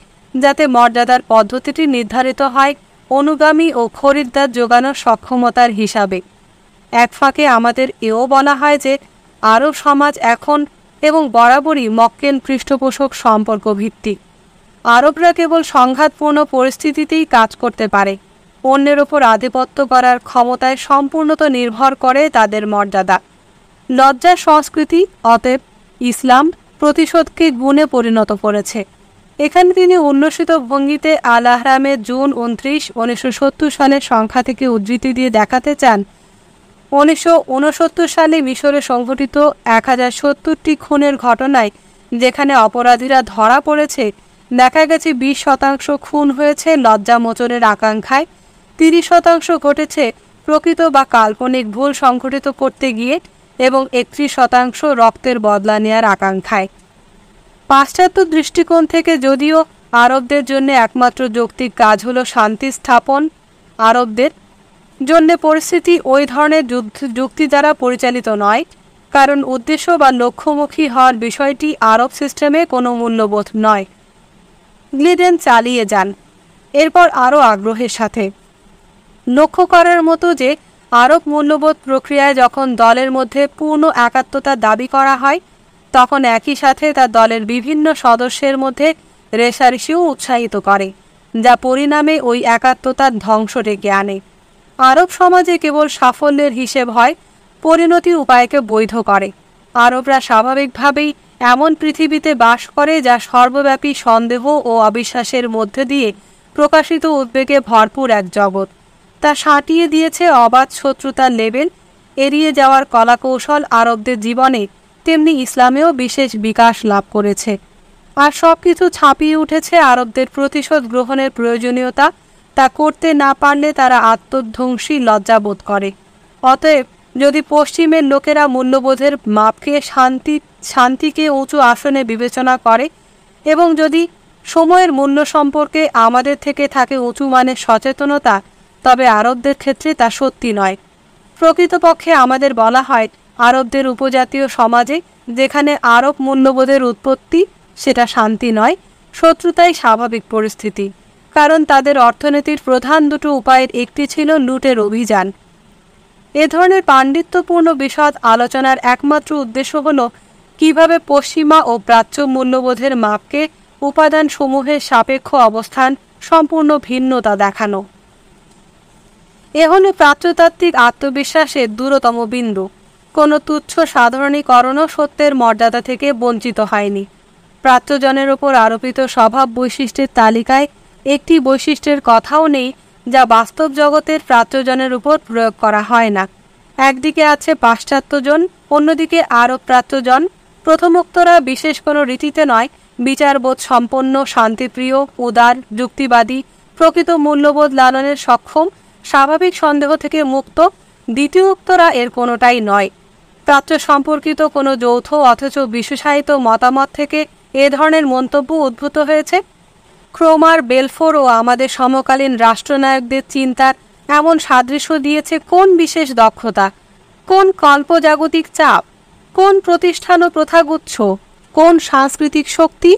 যাতে মর্যাদার পদ্ধতিটি নির্ধারিত হয় অনুগামী ও খরিদ্দার যোগানোর সক্ষমতার হিসাবে এক ফাঁকে আমাদের এও বলা হয় যে আরব সমাজ এখন এবং বরাবরই মক্কেন পৃষ্ঠপোষক সম্পর্ক ভিত্তিক আরবরা কেবল সংঘাতপূর্ণ পরিস্থিতিতেই কাজ করতে পারে অন্যের ওপর আধিপত্য করার ক্ষমতায় সম্পূর্ণত নির্ভর করে তাদের মর্যাদা লজ্জা সংস্কৃতি অতএব ইসলাম প্রতিশোধকে গুণে পরিণত করেছে এখানে তিনি উন্নসিত ভঙ্গিতে আল আহরামের জুন উনত্রিশ উনিশশো সালের সংখ্যা থেকে উদ্ধৃতি দিয়ে দেখাতে চান উনিশশো সালে মিশরে সংঘটিত এক হাজার সত্তরটি খুনের ঘটনায় যেখানে অপরাধীরা ধরা পড়েছে দেখা গেছে বিশ শতাংশ খুন হয়েছে লজ্জা মোচনের আকাঙ্ক্ষায় তিরিশ শতাংশ ঘটেছে প্রকৃত বা কাল্পনিক ভুল সংঘটিত করতে গিয়ে এবং একত্রিশ শতাংশ রক্তের বদলা নেয়ার আকাঙ্ক্ষায় পাশ্চাত্য দৃষ্টিকোণ থেকে যদিও আরবদের জন্য একমাত্র যৌক্তিক কাজ হলো শান্তি স্থাপন আরবদের জন্য পরিস্থিতি ওই ধরনের যুদ্ধ যুক্তি দ্বারা পরিচালিত নয় কারণ উদ্দেশ্য বা লক্ষ্যমুখী হওয়ার বিষয়টি আরব সিস্টেমে কোনো মূল্যবোধ নয় গ্লিডেন চালিয়ে যান এরপর আরও আগ্রহের সাথে লক্ষ্য করার মতো যে আরব মূল্যবোধ প্রক্রিয়ায় যখন দলের মধ্যে পূর্ণ একাত্মতা দাবি করা হয় তখন একই সাথে তা দলের বিভিন্ন সদস্যের মধ্যে রেশারেশিও উৎসাহিত করে যা পরিণামে ওই একাত্মতার ধ্বংস ডেকে আনে আরব সমাজে কেবল সাফল্যের হিসেব হয় পরিণতি উপায়কে বৈধ করে আরবরা স্বাভাবিকভাবেই এমন পৃথিবীতে বাস করে যা সর্বব্যাপী সন্দেহ ও অবিশ্বাসের মধ্যে দিয়ে প্রকাশিত উদ্বেগে ভরপুর এক জগৎ তা সাঁটিয়ে দিয়েছে অবাধ শত্রুতার লেবেল এড়িয়ে যাওয়ার কলাকৌশল আরবদের জীবনে তেমনি ইসলামেও বিশেষ বিকাশ লাভ করেছে আর সব কিছু ছাপিয়ে উঠেছে আরবদের প্রতিশোধ গ্রহণের প্রয়োজনীয়তা তা করতে না পারলে তারা আত্মধ্বংসী লজ্জাবোধ করে অতএব যদি পশ্চিমের লোকেরা মূল্যবোধের মাপকে শান্তি শান্তিকে উঁচু আসনে বিবেচনা করে এবং যদি সময়ের মূল্য সম্পর্কে আমাদের থেকে থাকে উঁচু মানের সচেতনতা তবে আরবদের ক্ষেত্রে তা সত্যি নয় প্রকৃতপক্ষে আমাদের বলা হয় আরবদের উপজাতীয় সমাজে যেখানে আরব মূল্যবোধের উৎপত্তি সেটা শান্তি নয় শত্রুতাই স্বাভাবিক পরিস্থিতি কারণ তাদের অর্থনীতির প্রধান দুটো উপায়ের একটি ছিল লুটের অভিযান এ ধরনের পাণ্ডিত্যপূর্ণ বিশদ আলোচনার একমাত্র উদ্দেশ্য হল কিভাবে পশ্চিমা ও প্রাচ্য মূল্যবোধের মাপকে উপাদানসমূহের সাপেক্ষ অবস্থান সম্পূর্ণ ভিন্নতা দেখানো এ হলো প্রাচ্যতাত্ত্বিক আত্মবিশ্বাসের দূরতম বিন্দু কোনো তুচ্ছ সাধারণীকরণও সত্যের মর্যাদা থেকে বঞ্চিত হয়নি প্রাচ্যজনের ওপর আরোপিত স্বভাব বৈশিষ্ট্যের তালিকায় একটি বৈশিষ্ট্যের কথাও নেই যা বাস্তব জগতের প্রাচ্যজনের উপর প্রয়োগ করা হয় না একদিকে আছে পাশ্চাত্যজন অন্যদিকে আরব প্রাচ্যজন প্রথমোক্তরা বিশেষ কোনো রীতিতে নয় বিচারবোধ সম্পন্ন শান্তিপ্রিয় উদার যুক্তিবাদী প্রকৃত মূল্যবোধ লালনের সক্ষম স্বাভাবিক সন্দেহ থেকে মুক্ত দ্বিতীয় উক্তরা এর কোনোটাই নয় প্রাচ্য সম্পর্কিত কোনো যৌথ অথচ বিশেষায়িত মতামত থেকে এ ধরনের মন্তব্য উদ্ভূত হয়েছে ক্রোমার বেলফোর ও আমাদের সমকালীন রাষ্ট্রনায়কদের চিন্তার এমন সাদৃশ্য দিয়েছে কোন বিশেষ দক্ষতা কোন কল্পজাগতিক চাপ কোন প্রতিষ্ঠান ও প্রথাগুচ্ছ কোন সাংস্কৃতিক শক্তি